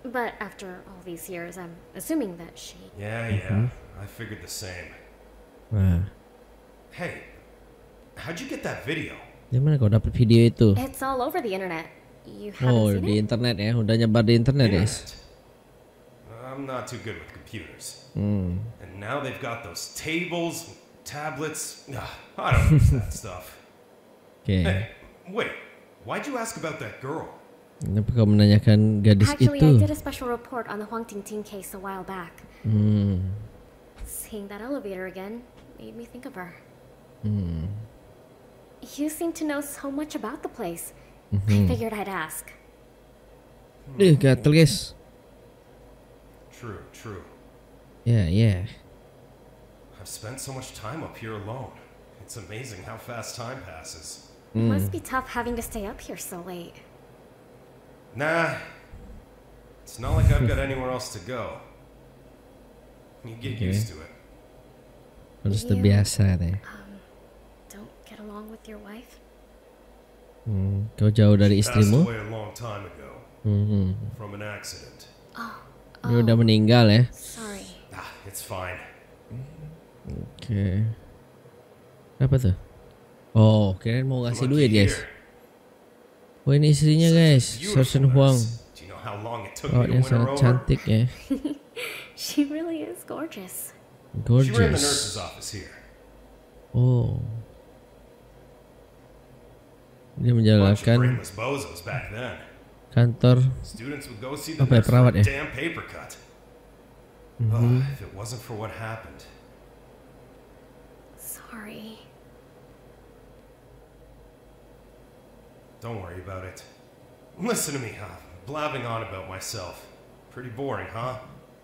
But after all these years, I'm assuming that she. Yeah, yeah. Mm -hmm. I figured the same. Nah. Hey, how'd you get that video? Di mana kau dapat video itu? It's all over the internet. You oh, haven't oh, seen di it? internet ya, udah nyebar di internet, internet. ya. I'm not too good with computers. Mm. And now they've got those tables, tablets. Ugh, I don't use that stuff. Okay. Hey, wait, why'd you ask about that girl? Kenapa kau menanyakan gadis Actually, itu? Actually, I did a special report on the Huang Tingting case a while back. Hmm. Seeing that elevator again made me think of her. Hmm. You seem to know so much about the place. Mm -hmm. I figured I'd ask. Ih, eh, gatel guys. True, true. Yeah, yeah. I've spent so much time up here alone. It's amazing how fast time passes. Mm. It must be tough having to stay up here so late. Nah. It's not like I've got anywhere else to go. You get okay. used to it. the terbiasa deh. Um, don't get along with your wife. Hmm, kau jauh dari istrimu? Mm -hmm. From an accident. Dia Udah meninggal ya. Sorry. Ah, it's fine. Oke. Okay. Apa tuh? Oh, keren mau ngasih duit, guys. Oh, ini istrinya, guys. Sersen Huang. Oh, yang sangat cantik ya. She really is gorgeous. Gorgeous. Oh. Dia menjalankan kantor apa ya perawat ya mm -hmm. Sorry. Don't worry about it. Listen to me, huh? Blabbing on about myself. Pretty boring, huh?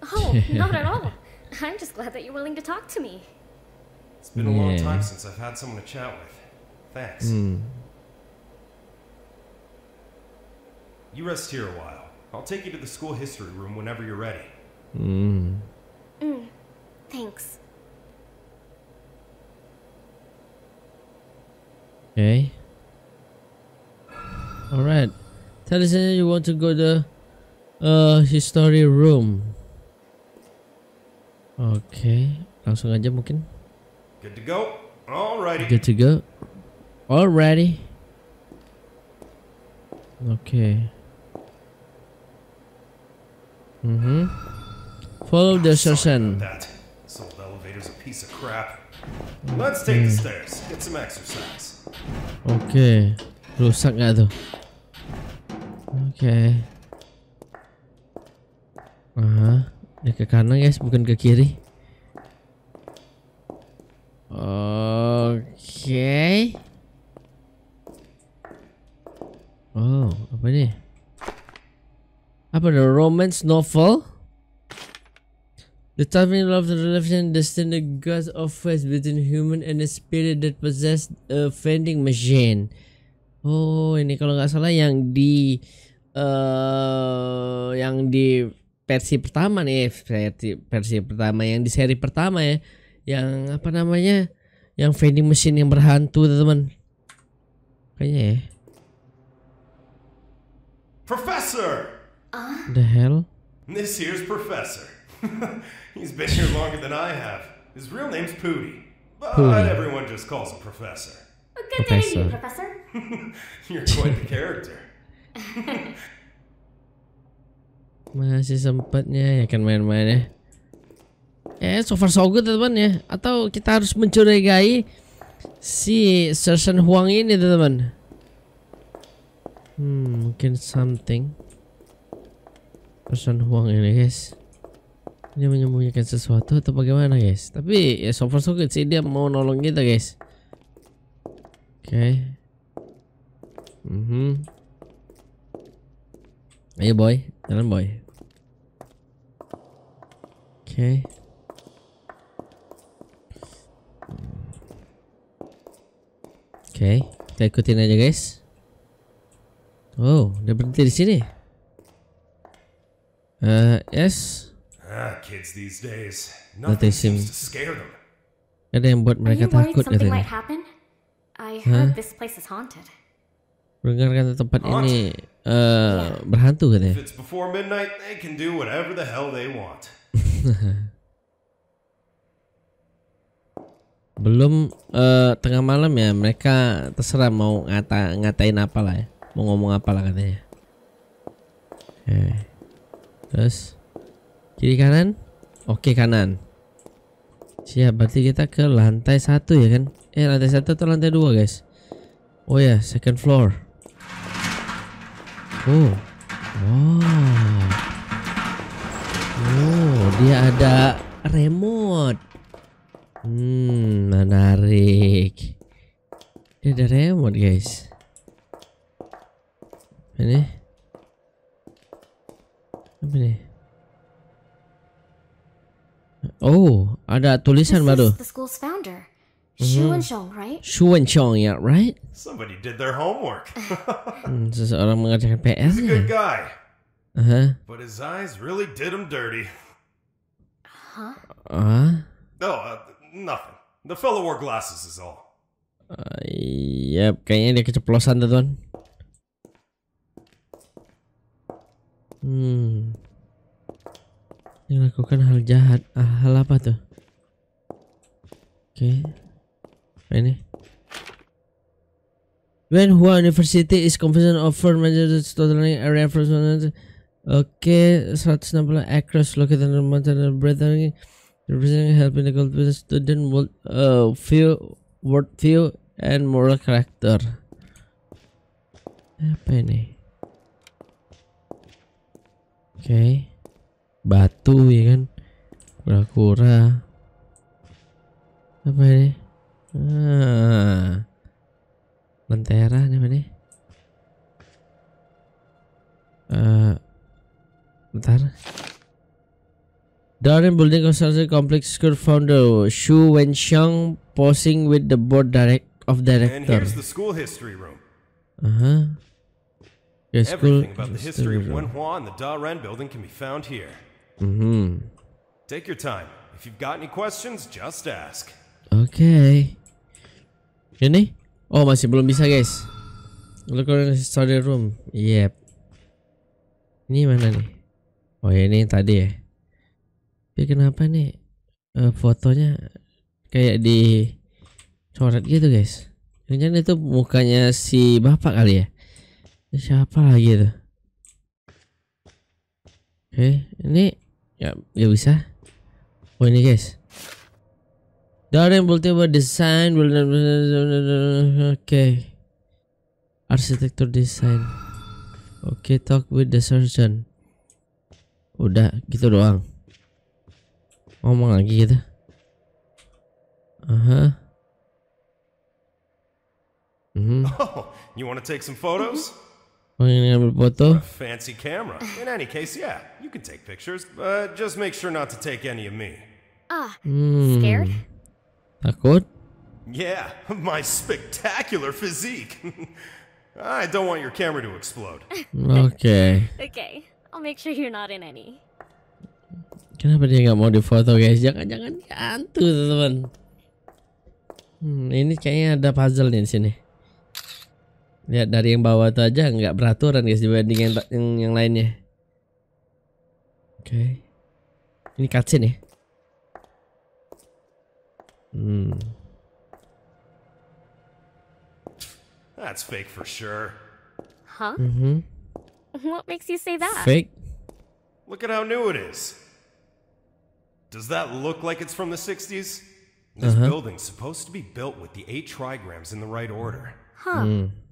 Oh, not at all. I'm just glad that you're willing to talk to me. It's been yeah. a long time since I've had someone to chat with. Thanks. Mm. You rest here a while. I'll take you to the school history room whenever you're ready. Hmm. Hmm. Thanks. Okay. Alright. Tell us you want to go to uh history room. Okay. Langsung aja mungkin. Good to go. Alrighty. Good to go. Alrighty. Okay. Mm -hmm. Follow the Shoshen. Oke. Mm. Okay. Rusak gak tuh? Oke. Okay. Aha. ke kanan guys, bukan ke kiri. Oke. Okay. Oh, apa nih? apa the romance novel The timing love the relation destined the gods of face between human and the spirit that possess a vending machine. Oh, ini kalau nggak salah yang di uh, yang di versi pertama nih, versi versi pertama yang di seri pertama ya, yang apa namanya, yang vending machine yang berhantu teman. Kayaknya ya. Professor, Uh? The hell? This here's Professor. He's been here longer than I have. His real name's Pootie, But Pooty. everyone just calls him Professor. Well, good professor. day to you, Professor. You're quite the character. Masih sempatnya ya kan main-main ya. Eh, so far so good teman ya. Atau kita harus mencurigai si Sersan Huang ini teman. Hmm, mungkin something pesan uang ini guys dia menyembunyikan sesuatu atau bagaimana guys tapi ya so far so good sih dia mau nolong kita guys oke okay. mm -hmm. ayo boy jalan boy oke okay. oke okay. kita ikutin aja guys oh dia berhenti di sini Uh, yes. Ah, kids these days. Nothing seems to scare them. Ada yang buat mereka takut ya I heard huh? this place is haunted. Dengar kata tempat ini uh, berhantu kan ya? If it's before midnight, they can do whatever the hell they want. Belum uh, tengah malam ya, mereka terserah mau ngata ngatain apa lah ya, mau ngomong apa lah katanya. Okay. Terus kiri kanan. Oke, kanan. Siap, berarti kita ke lantai satu ya kan? Eh, lantai satu atau lantai dua guys? Oh ya, second floor. Oh. Wow. Oh, dia ada remote. Hmm, menarik. Dia ada remote, guys. Ini. Apa nih? Oh, ada tulisan This baru. The school's founder. Xu mm-hmm. Chong, right? Xu chong yeah, right? Somebody did their homework. Hmm, seseorang mengerjakan PR. He's a good guy. Uh huh. But his eyes really did him dirty. Huh? Uh? No, uh, nothing. The fellow wore glasses is all. Uh, yep, kayaknya dia keceplosan tuh, Tuan. Hmm. Yang lakukan hal jahat. Ah, hal apa tuh? Oke. Okay. Nah, ini. When Hua University is confident of manages totaling area for Oke, okay, 160 acres located in Mountain Brittany, representing helping the culture student world, uh, view, world view and moral character. Apa ini? Oke. Okay. Batu ya kan. Kura-kura. Apa ini? Ah. Lentera apa ini? Eh bentar. Darren Building Construction Complex School founder Xu Wenxiang posing with the board direct of director. And here's the school history room. Uh huh. Everything about the history of Wen Hua and the Da Ren building can be found here. Mm-hmm. Take your time. If you've got any questions, just ask. Okay. Ini? Oh, masih belum bisa, guys. Look around the study room. Yep. Ini mana nih? Oh, ya ini tadi ya. Tapi kenapa nih eh, uh, fotonya kayak di coret gitu, guys? Jangan itu mukanya si bapak kali ya? ini siapa lagi tuh oke ini ya ya bisa oh ini guys Darren Multiple Design oke okay. arsitektur desain oke okay, talk with the surgeon udah gitu doang ngomong lagi gitu aha uh -huh. Mm -hmm. Oh, you want to take some photos? pengen berfoto fancy camera in any case yeah you can take pictures but just make sure not to take any of me ah hmm. scared takut yeah my spectacular physique I don't want your camera to explode. okay. okay. I'll make sure you're not in any. Kenapa dia nggak mau di foto guys? Jangan-jangan hantu teman. Hmm, ini kayaknya ada puzzle nih di sini. Ya dari yang bawah itu aja nggak beraturan guys dibanding yang yang, yang lainnya. Oke. Okay. Ini cutscene ya. Hmm. That's fake for sure. Huh? Mm-hmm. What makes you say that? Fake. Look at how new it is. Does that look like it's from the 60s? This uh -huh. building's supposed to be built with the eight trigrams in the right order. Huh. Mm.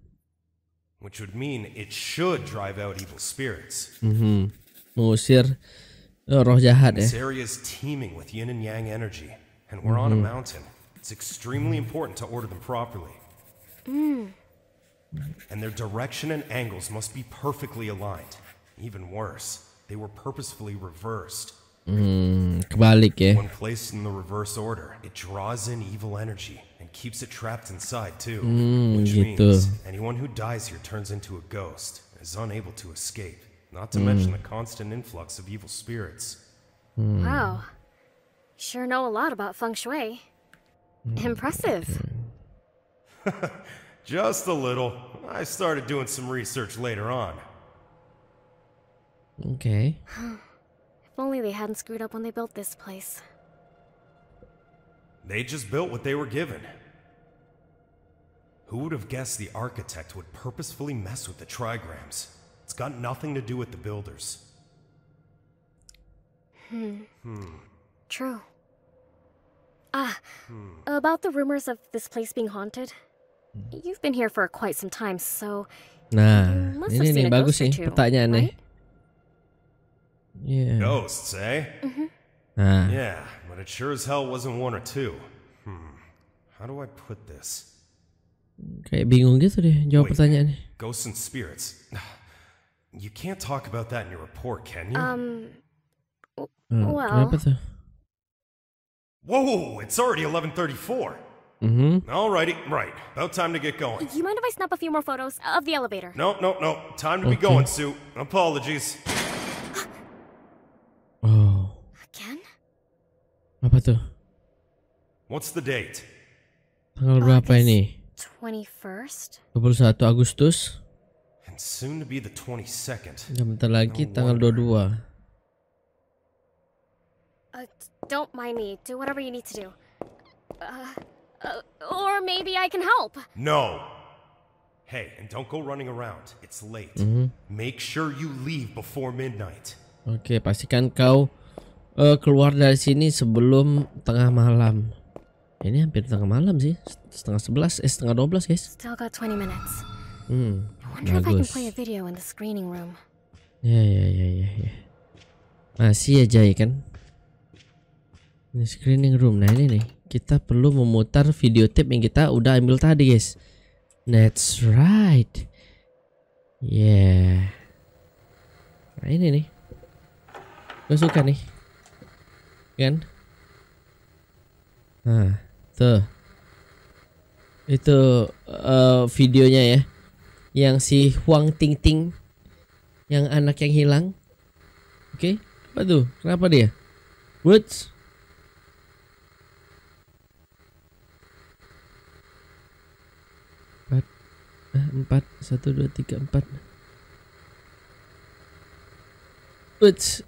which would mean it should drive out evil spirits. hmm Mengusir uh, roh jahat eh? This area is teeming with yin and yang energy, and we're on a mm-hmm. mountain. It's extremely important to order them properly. Mm. And their direction and angles must be perfectly aligned. Even worse, they were purposefully reversed. Mm, kebalik ya. Eh? When placed in the reverse order, it draws in evil energy keeps it trapped inside too. Mm, which gitu. means anyone who dies here turns into a ghost and is unable to escape. Not to mm. mention the constant influx of evil spirits. Mm. Wow. Sure know a lot about feng shui. Impressive. Just a little. I started doing some research later on. Okay. if only they hadn't screwed up when they built this place. They just built what they were given. Who would have guessed the architect would purposefully mess with the trigrams? It's got nothing to do with the builders. Hmm. Hmm. True. Ah, hmm. about the rumors of this place being haunted. You've been here for quite some time, so Nah, ini nih bagus sih pertanyaan nih. Yeah. Ghosts, eh? Mm -hmm. Yeah, but it sure as hell wasn't one or two. Hmm. How do I put this? Kayak bingung gitu deh jawab Wait, pertanyaannya. Ghosts and spirits. You can't talk about that in your report, can you? Um. Uh, well. Kenapa tuh? Whoa! It's already 11:34. Mm-hmm. All righty, right. About time to get going. You mind if I snap a few more photos of the elevator? No, no, no. Time to okay. be going, Sue. Apologies. oh. Again? Apa tuh? What's the date? Tanggal oh, berapa ini? 21 Agustus and soon to be the 22nd. Dan bentar lagi no tanggal 22. Uh, don't mind me. Do whatever you need to do. Uh, uh, or maybe I can help. No. Hey, and don't go running around. It's late. Mm -hmm. Make sure you leave before midnight. Oke, okay, pastikan kau uh, keluar dari sini sebelum tengah malam. Ini hampir tengah malam sih, setengah sebelas, eh setengah dua belas guys. Still got minutes. Hmm, bagus. Ya ya ya ya ya. Masih aja ya kan? Ini screening room. Nah ini nih, kita perlu memutar video tip yang kita udah ambil tadi guys. That's right. Yeah. Nah ini nih. Gue suka nih. Kan? Nah. Tuh. Itu uh, videonya ya. Yang si Huang Ting Ting yang anak yang hilang. Oke, okay. apa tuh? Kenapa dia? Woods. Empat, eh, satu, dua, tiga, empat. Woods.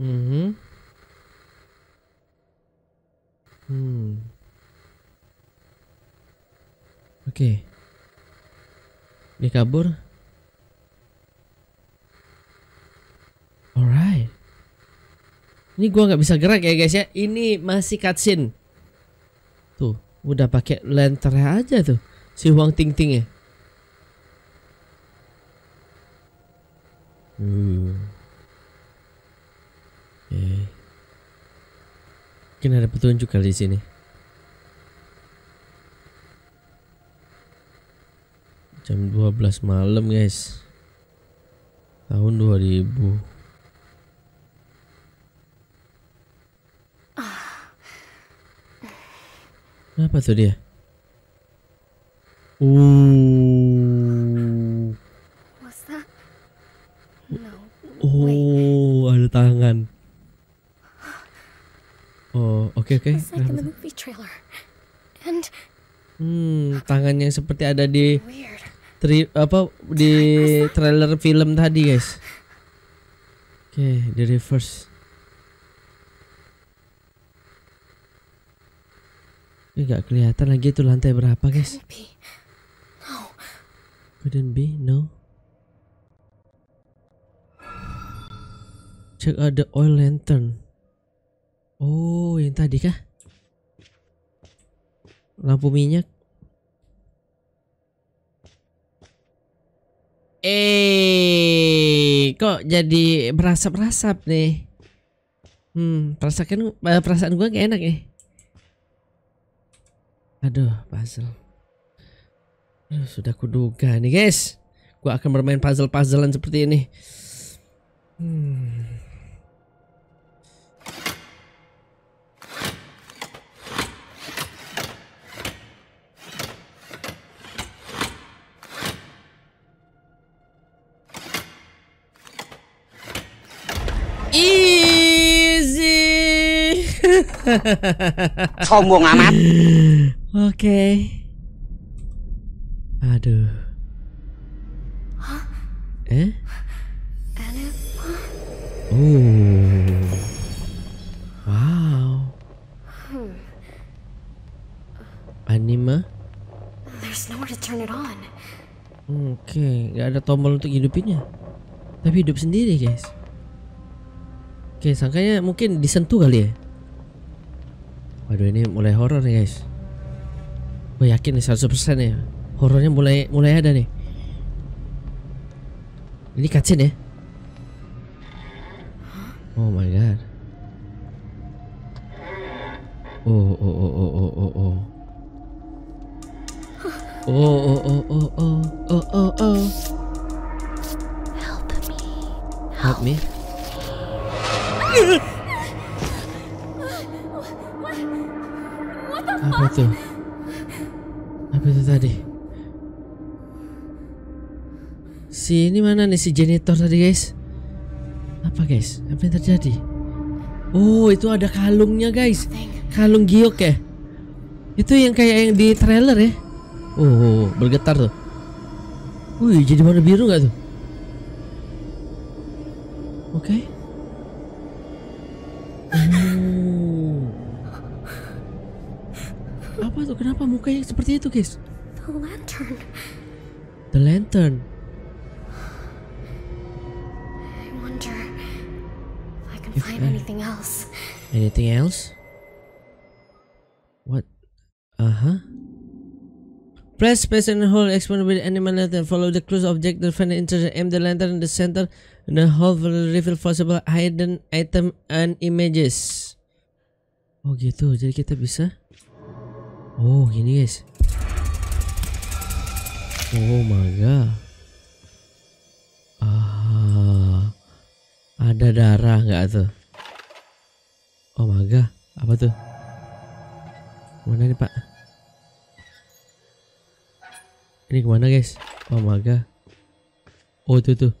Mm hmm. Oke. Okay. Dia kabur. Alright. Ini gua nggak bisa gerak ya guys ya. Ini masih cutscene. Tuh, udah pakai lentera aja tuh si Huang Ting Ting ya. Hmm. Oke. Iya. Mungkin ada petunjuk kali di sini. Jam 12 malam, guys. Tahun 2000. Kenapa tuh dia? Uh. Oh, ada tangan. Oh, oke oke. Okay. Hmm, tangannya seperti ada di tri apa di trailer film tadi, guys. Oke, okay, di reverse. Ini gak kelihatan lagi itu lantai berapa, guys. Couldn't be, no. Check out the oil lantern. Oh, yang tadi kah? Lampu minyak. Eh, kok jadi berasap-rasap nih? Hmm, eh, perasaan perasaan gue gak enak ya. Aduh, puzzle. Aduh, sudah kuduga nih guys. Gue akan bermain puzzle-puzzlean seperti ini. Hmm. Sombong amat. Oke. Okay. Aduh. Huh? Eh? Oh. Wow. Hmm. Anima? There's nowhere to turn it on. Oke, okay. nggak ada tombol untuk hidupinnya. Tapi hidup sendiri, guys. Oke, okay, sangkanya mungkin disentuh kali ya. Waduh ini mulai horor nih guys. Gue yakin nih 100% ya. Horornya mulai mulai ada nih. Ini kacin ya. Oh my god. Oh oh oh oh oh oh oh. Oh oh oh oh oh oh oh oh. Help me. Help me. Apa itu? Apa itu tadi? Si ini mana nih si janitor tadi guys? Apa guys? Apa yang terjadi? Oh itu ada kalungnya guys Kalung giok ya Itu yang kayak yang di trailer ya Oh, oh, oh bergetar tuh Wih jadi warna biru gak tuh Oke okay. Apa tuh? Kenapa mukanya seperti itu, guys? The lantern. The lantern. I wonder if I can if find I... anything else. Anything else? What? Uh-huh. Press space and hold exponent with animal lantern. Follow the clues object to find interest. Aim the lantern in the center. in the hole will reveal possible hidden item and images. Oh gitu. Jadi kita bisa Oh gini guys. Oh my god. Ah, ada darah nggak tuh? Oh my god, apa tuh? Mana nih pak? Ini kemana guys? Oh my god. Oh tuh tuh.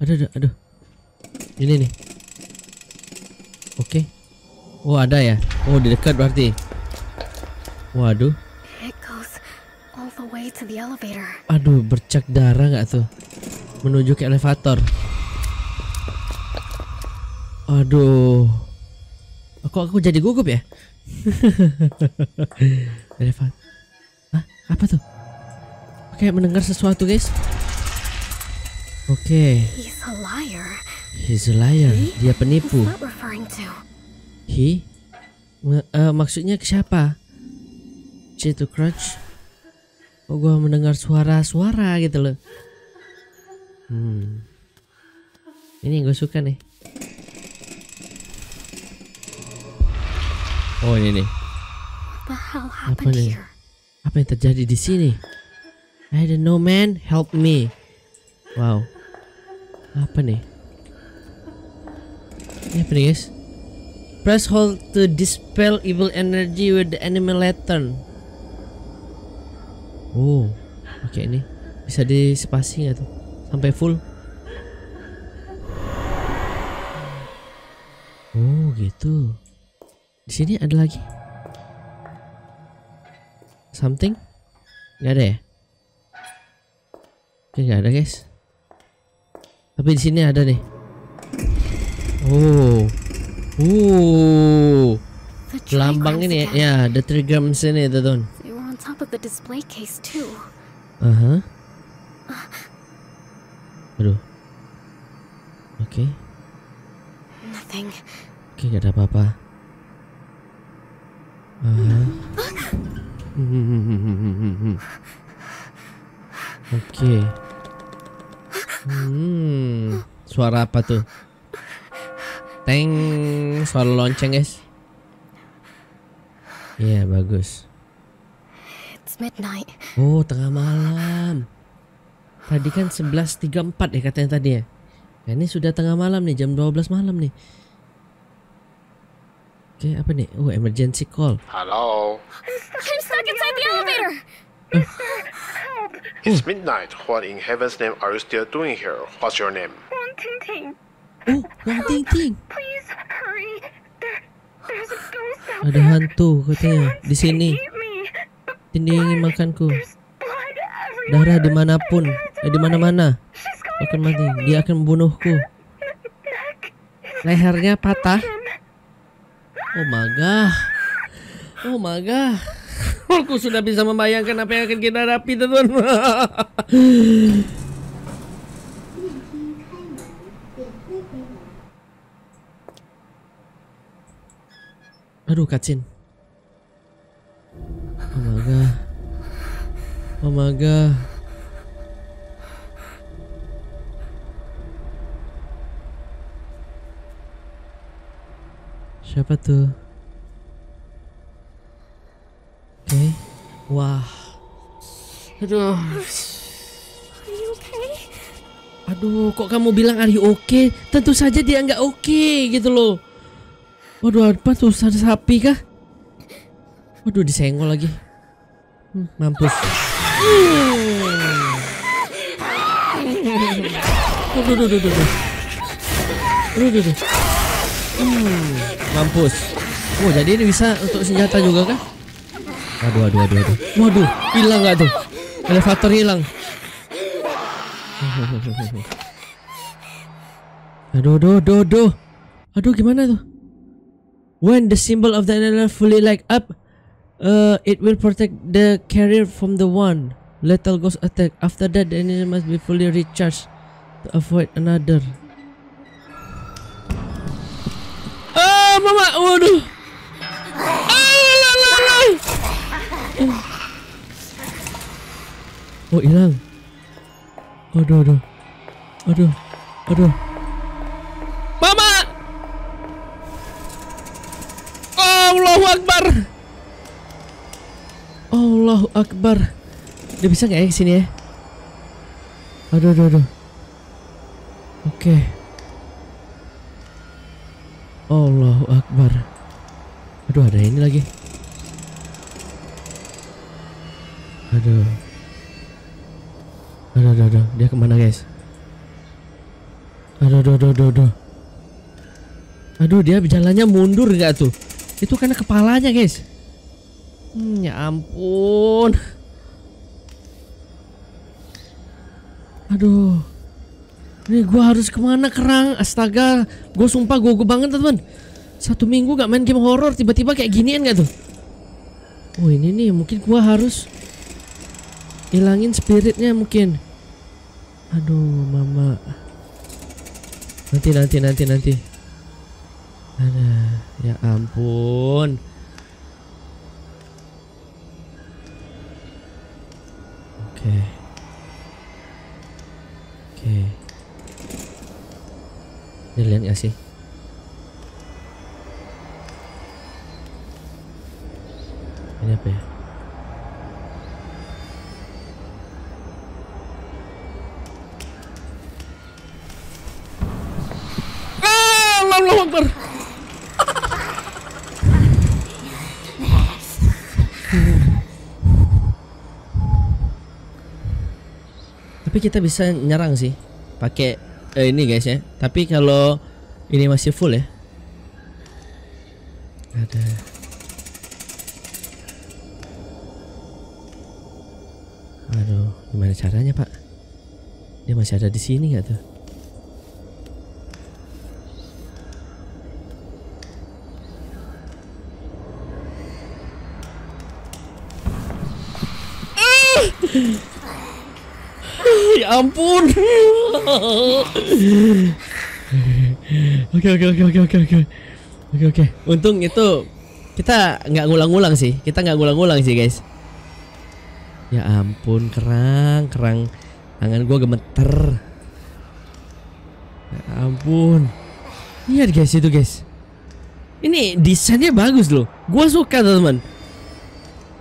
Ada ada aduh. Ini nih. Oke. Okay. Oh ada ya. Oh di dekat berarti. Waduh. Aduh, bercak darah nggak tuh? Menuju ke elevator. Aduh. Kok aku jadi gugup ya? Elevator. Hah? Apa tuh? Oke, mendengar sesuatu, guys. Oke. He's a liar. He's a liar. Dia penipu. He? Uh, maksudnya ke siapa? C to crouch kok gue mendengar suara-suara gitu loh hmm. ini gue suka nih oh ini nih apa nih apa yang terjadi di sini I don't know man help me wow apa nih ini apa nih guys press hold to dispel evil energy with the animal lantern Oh, pakai ini bisa di spasi nggak ya tuh? Sampai full? Oh gitu. Di sini ada lagi? Something? Gak ada ya? Oke gak ada guys. Tapi di sini ada nih. Oh, oh, lambang ini ya, ya the trigger ini tuh tuh top of the display case too. Uh-huh. Uh. Aduh. Oke. Okay. Nothing. Oke, okay, gak ada apa-apa. Uh -huh. Oke. Okay. Hmm, suara apa tuh? Teng, suara lonceng, guys. Iya, yeah, bagus. Midnight. Oh, tengah malam. Tadi kan 11.34 ya katanya tadi ya. Nah, ini sudah tengah malam nih, jam 12 malam nih. Oke, apa nih? Oh, emergency call. Halo. I'm stuck inside the elevator. Uh. It's midnight. What in heaven's name are you still doing here? What's your name? Wang Tingting. Oh, Wang Tingting. Please hurry. Ada hantu katanya di sini. Cindy ingin makanku. Darah dimanapun, eh, di mana-mana akan mati. Dia akan membunuhku. Lehernya patah. Oh my god. Oh my god. Aku sudah bisa membayangkan apa yang akan kita hadapi, teman. Aduh, Kacin. Oh my god. Oh Siapa tuh? Oke. Okay. Wah. Aduh. Aduh, kok kamu bilang Ari Oke? okay? Tentu saja dia nggak oke okay, gitu loh. Waduh, apa tuh sapi kah? Waduh, disenggol lagi. Mampus. Duh, hmm, mampus. Oh, jadi ini bisa untuk senjata juga kah? Aduh, aduh, aduh, aduh. Waduh, hilang gak tuh? Elevator hilang. aduh, aduh, aduh, aduh. Aduh, gimana tuh? When the symbol of the fully light up, Uh, it will protect the carrier from the one lethal ghost attack. After that, the enemy must be fully recharged to avoid another. Ah, mama, waduh. Ah, la, Oh, hilang. Aduh, aduh. Aduh, aduh. Mama! Allahu Akbar! Allahu Akbar. Dia bisa nggak ya sini ya? Aduh, aduh, aduh. Oke. Okay. Allahu Akbar. Aduh, ada ini lagi. Aduh. Aduh, aduh, aduh. Dia kemana guys? Aduh, aduh, aduh, aduh, aduh. Aduh, dia jalannya mundur nggak tuh? Itu karena kepalanya guys. Hmm, ya ampun. Aduh. Ini gue harus kemana kerang? Astaga, gue sumpah gue banget teman. Satu minggu gak main game horror tiba-tiba kayak ginian gak tuh? Oh ini nih, mungkin gue harus hilangin spiritnya mungkin. Aduh, mama. Nanti, nanti, nanti, nanti. Ada, ya ampun. okay. oke ini lihat gak sih ini apa ya tapi kita bisa nyerang sih pakai eh, ini guys ya tapi kalau ini masih full ya ada aduh gimana caranya pak dia masih ada di sini nggak tuh ampun. Oke oke oke oke oke oke. Oke oke. Untung itu kita nggak ngulang-ngulang sih. Kita nggak ngulang-ngulang sih, guys. Ya ampun, kerang, kerang. Tangan gue gemeter. Ya ampun. Iya, guys, itu, guys. Ini desainnya bagus loh. gue suka, teman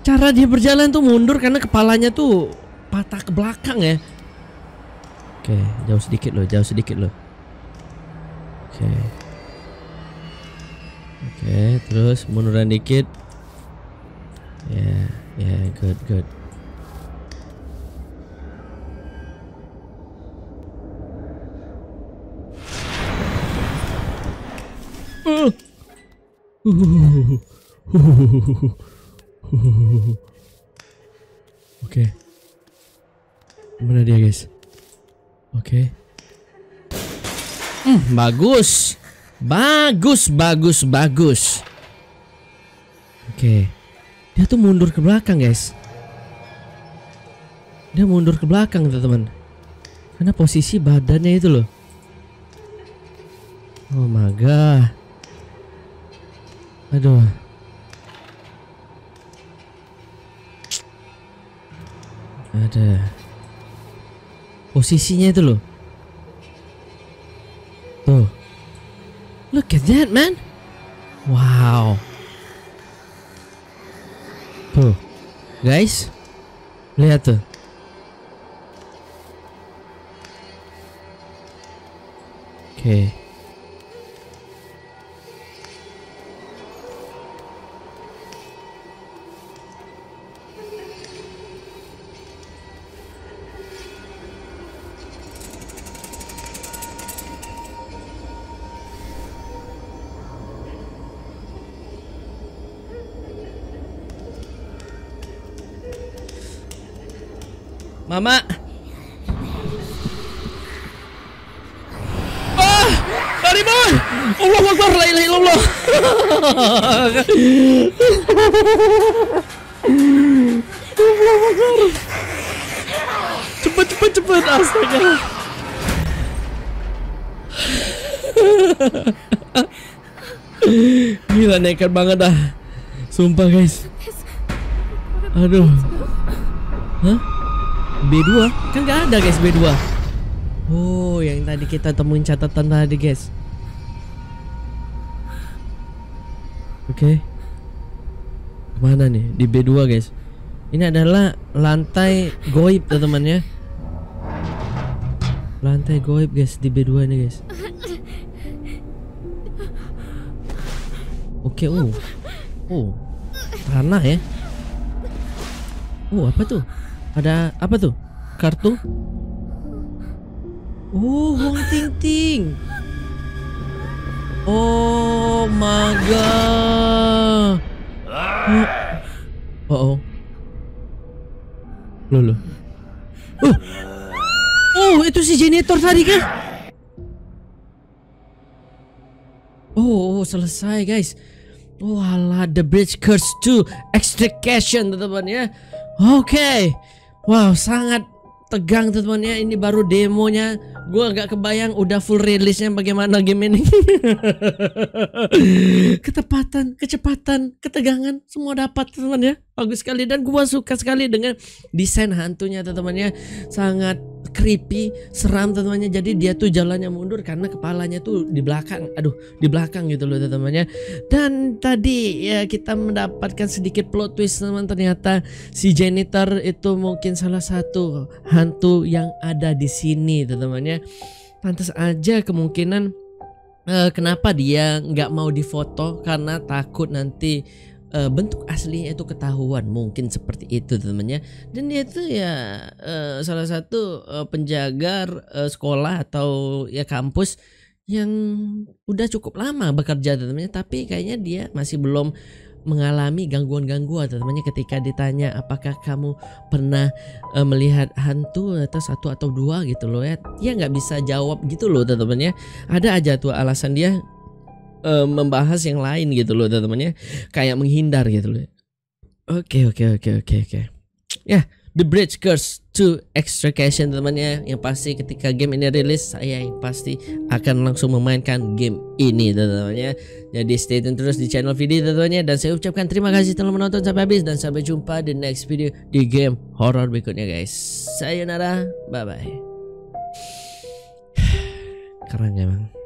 Cara dia berjalan tuh mundur karena kepalanya tuh patah ke belakang ya okay, jauh sedikit loh jauh sedikit Okay. Oke okay, terus munduran dikit. Yeah, yeah, good, good. Oke. Okay. Mana dia, guys? Oke. Okay. Hmm, bagus. Bagus, bagus, bagus. Oke. Okay. Dia tuh mundur ke belakang, guys. Dia mundur ke belakang, teman-teman. Karena posisi badannya itu loh. Oh my god. Aduh. Ada posisinya itu loh tuh look at that man wow tuh guys lihat tuh oke okay. mengerikan banget dah. Sumpah guys. Aduh. Hah? B2? Kan gak ada guys B2. Oh, yang tadi kita temuin catatan tadi guys. Oke. Okay. Mana nih? Di B2 guys. Ini adalah lantai goib teman-teman ya. Lantai goib guys di B2 ini guys. Oke, oh. Oh. Tanah ya. Oh, apa tuh? Ada apa tuh? Kartu? Oh, Hong Ting Ting. Oh my god. Oh. Uh oh. Loh, loh. Oh. oh, itu si janitor tadi kan? Oh, oh selesai guys. Walah, oh, The Bridge Curse 2 Extrication teman-teman ya. Oke. Okay. Wow, sangat tegang teman-teman ya. Ini baru demonya. Gue agak kebayang udah full rilisnya bagaimana game ini. Ketepatan, kecepatan, ketegangan semua dapat teman-teman ya. Bagus sekali dan gue suka sekali dengan desain hantunya teman-teman ya. Sangat creepy, seram teman-temannya. Jadi dia tuh jalannya mundur karena kepalanya tuh di belakang. Aduh, di belakang gitu loh teman-temannya. Dan tadi ya kita mendapatkan sedikit plot twist teman ternyata si janitor itu mungkin salah satu hantu yang ada di sini teman-temannya. Pantas aja kemungkinan uh, kenapa dia nggak mau difoto karena takut nanti uh, bentuk aslinya itu ketahuan mungkin seperti itu temennya dan dia itu ya uh, salah satu uh, eh, penjaga uh, sekolah atau ya kampus yang udah cukup lama bekerja temennya tapi kayaknya dia masih belum mengalami gangguan-gangguan temennya ketika ditanya apakah kamu pernah e, melihat hantu atau satu atau dua gitu loh ya dia nggak bisa jawab gitu loh temennya ada aja tuh alasan dia e, membahas yang lain gitu loh teman-temannya kayak menghindar gitu loh oke oke oke oke oke ya the bridge curse to extrication temannya yang pasti ketika game ini rilis saya pasti akan langsung memainkan game ini teman-temannya jadi stay tune terus di channel video temannya dan saya ucapkan terima kasih telah menonton sampai habis dan sampai jumpa di next video di game horror berikutnya guys saya nara bye bye keren ya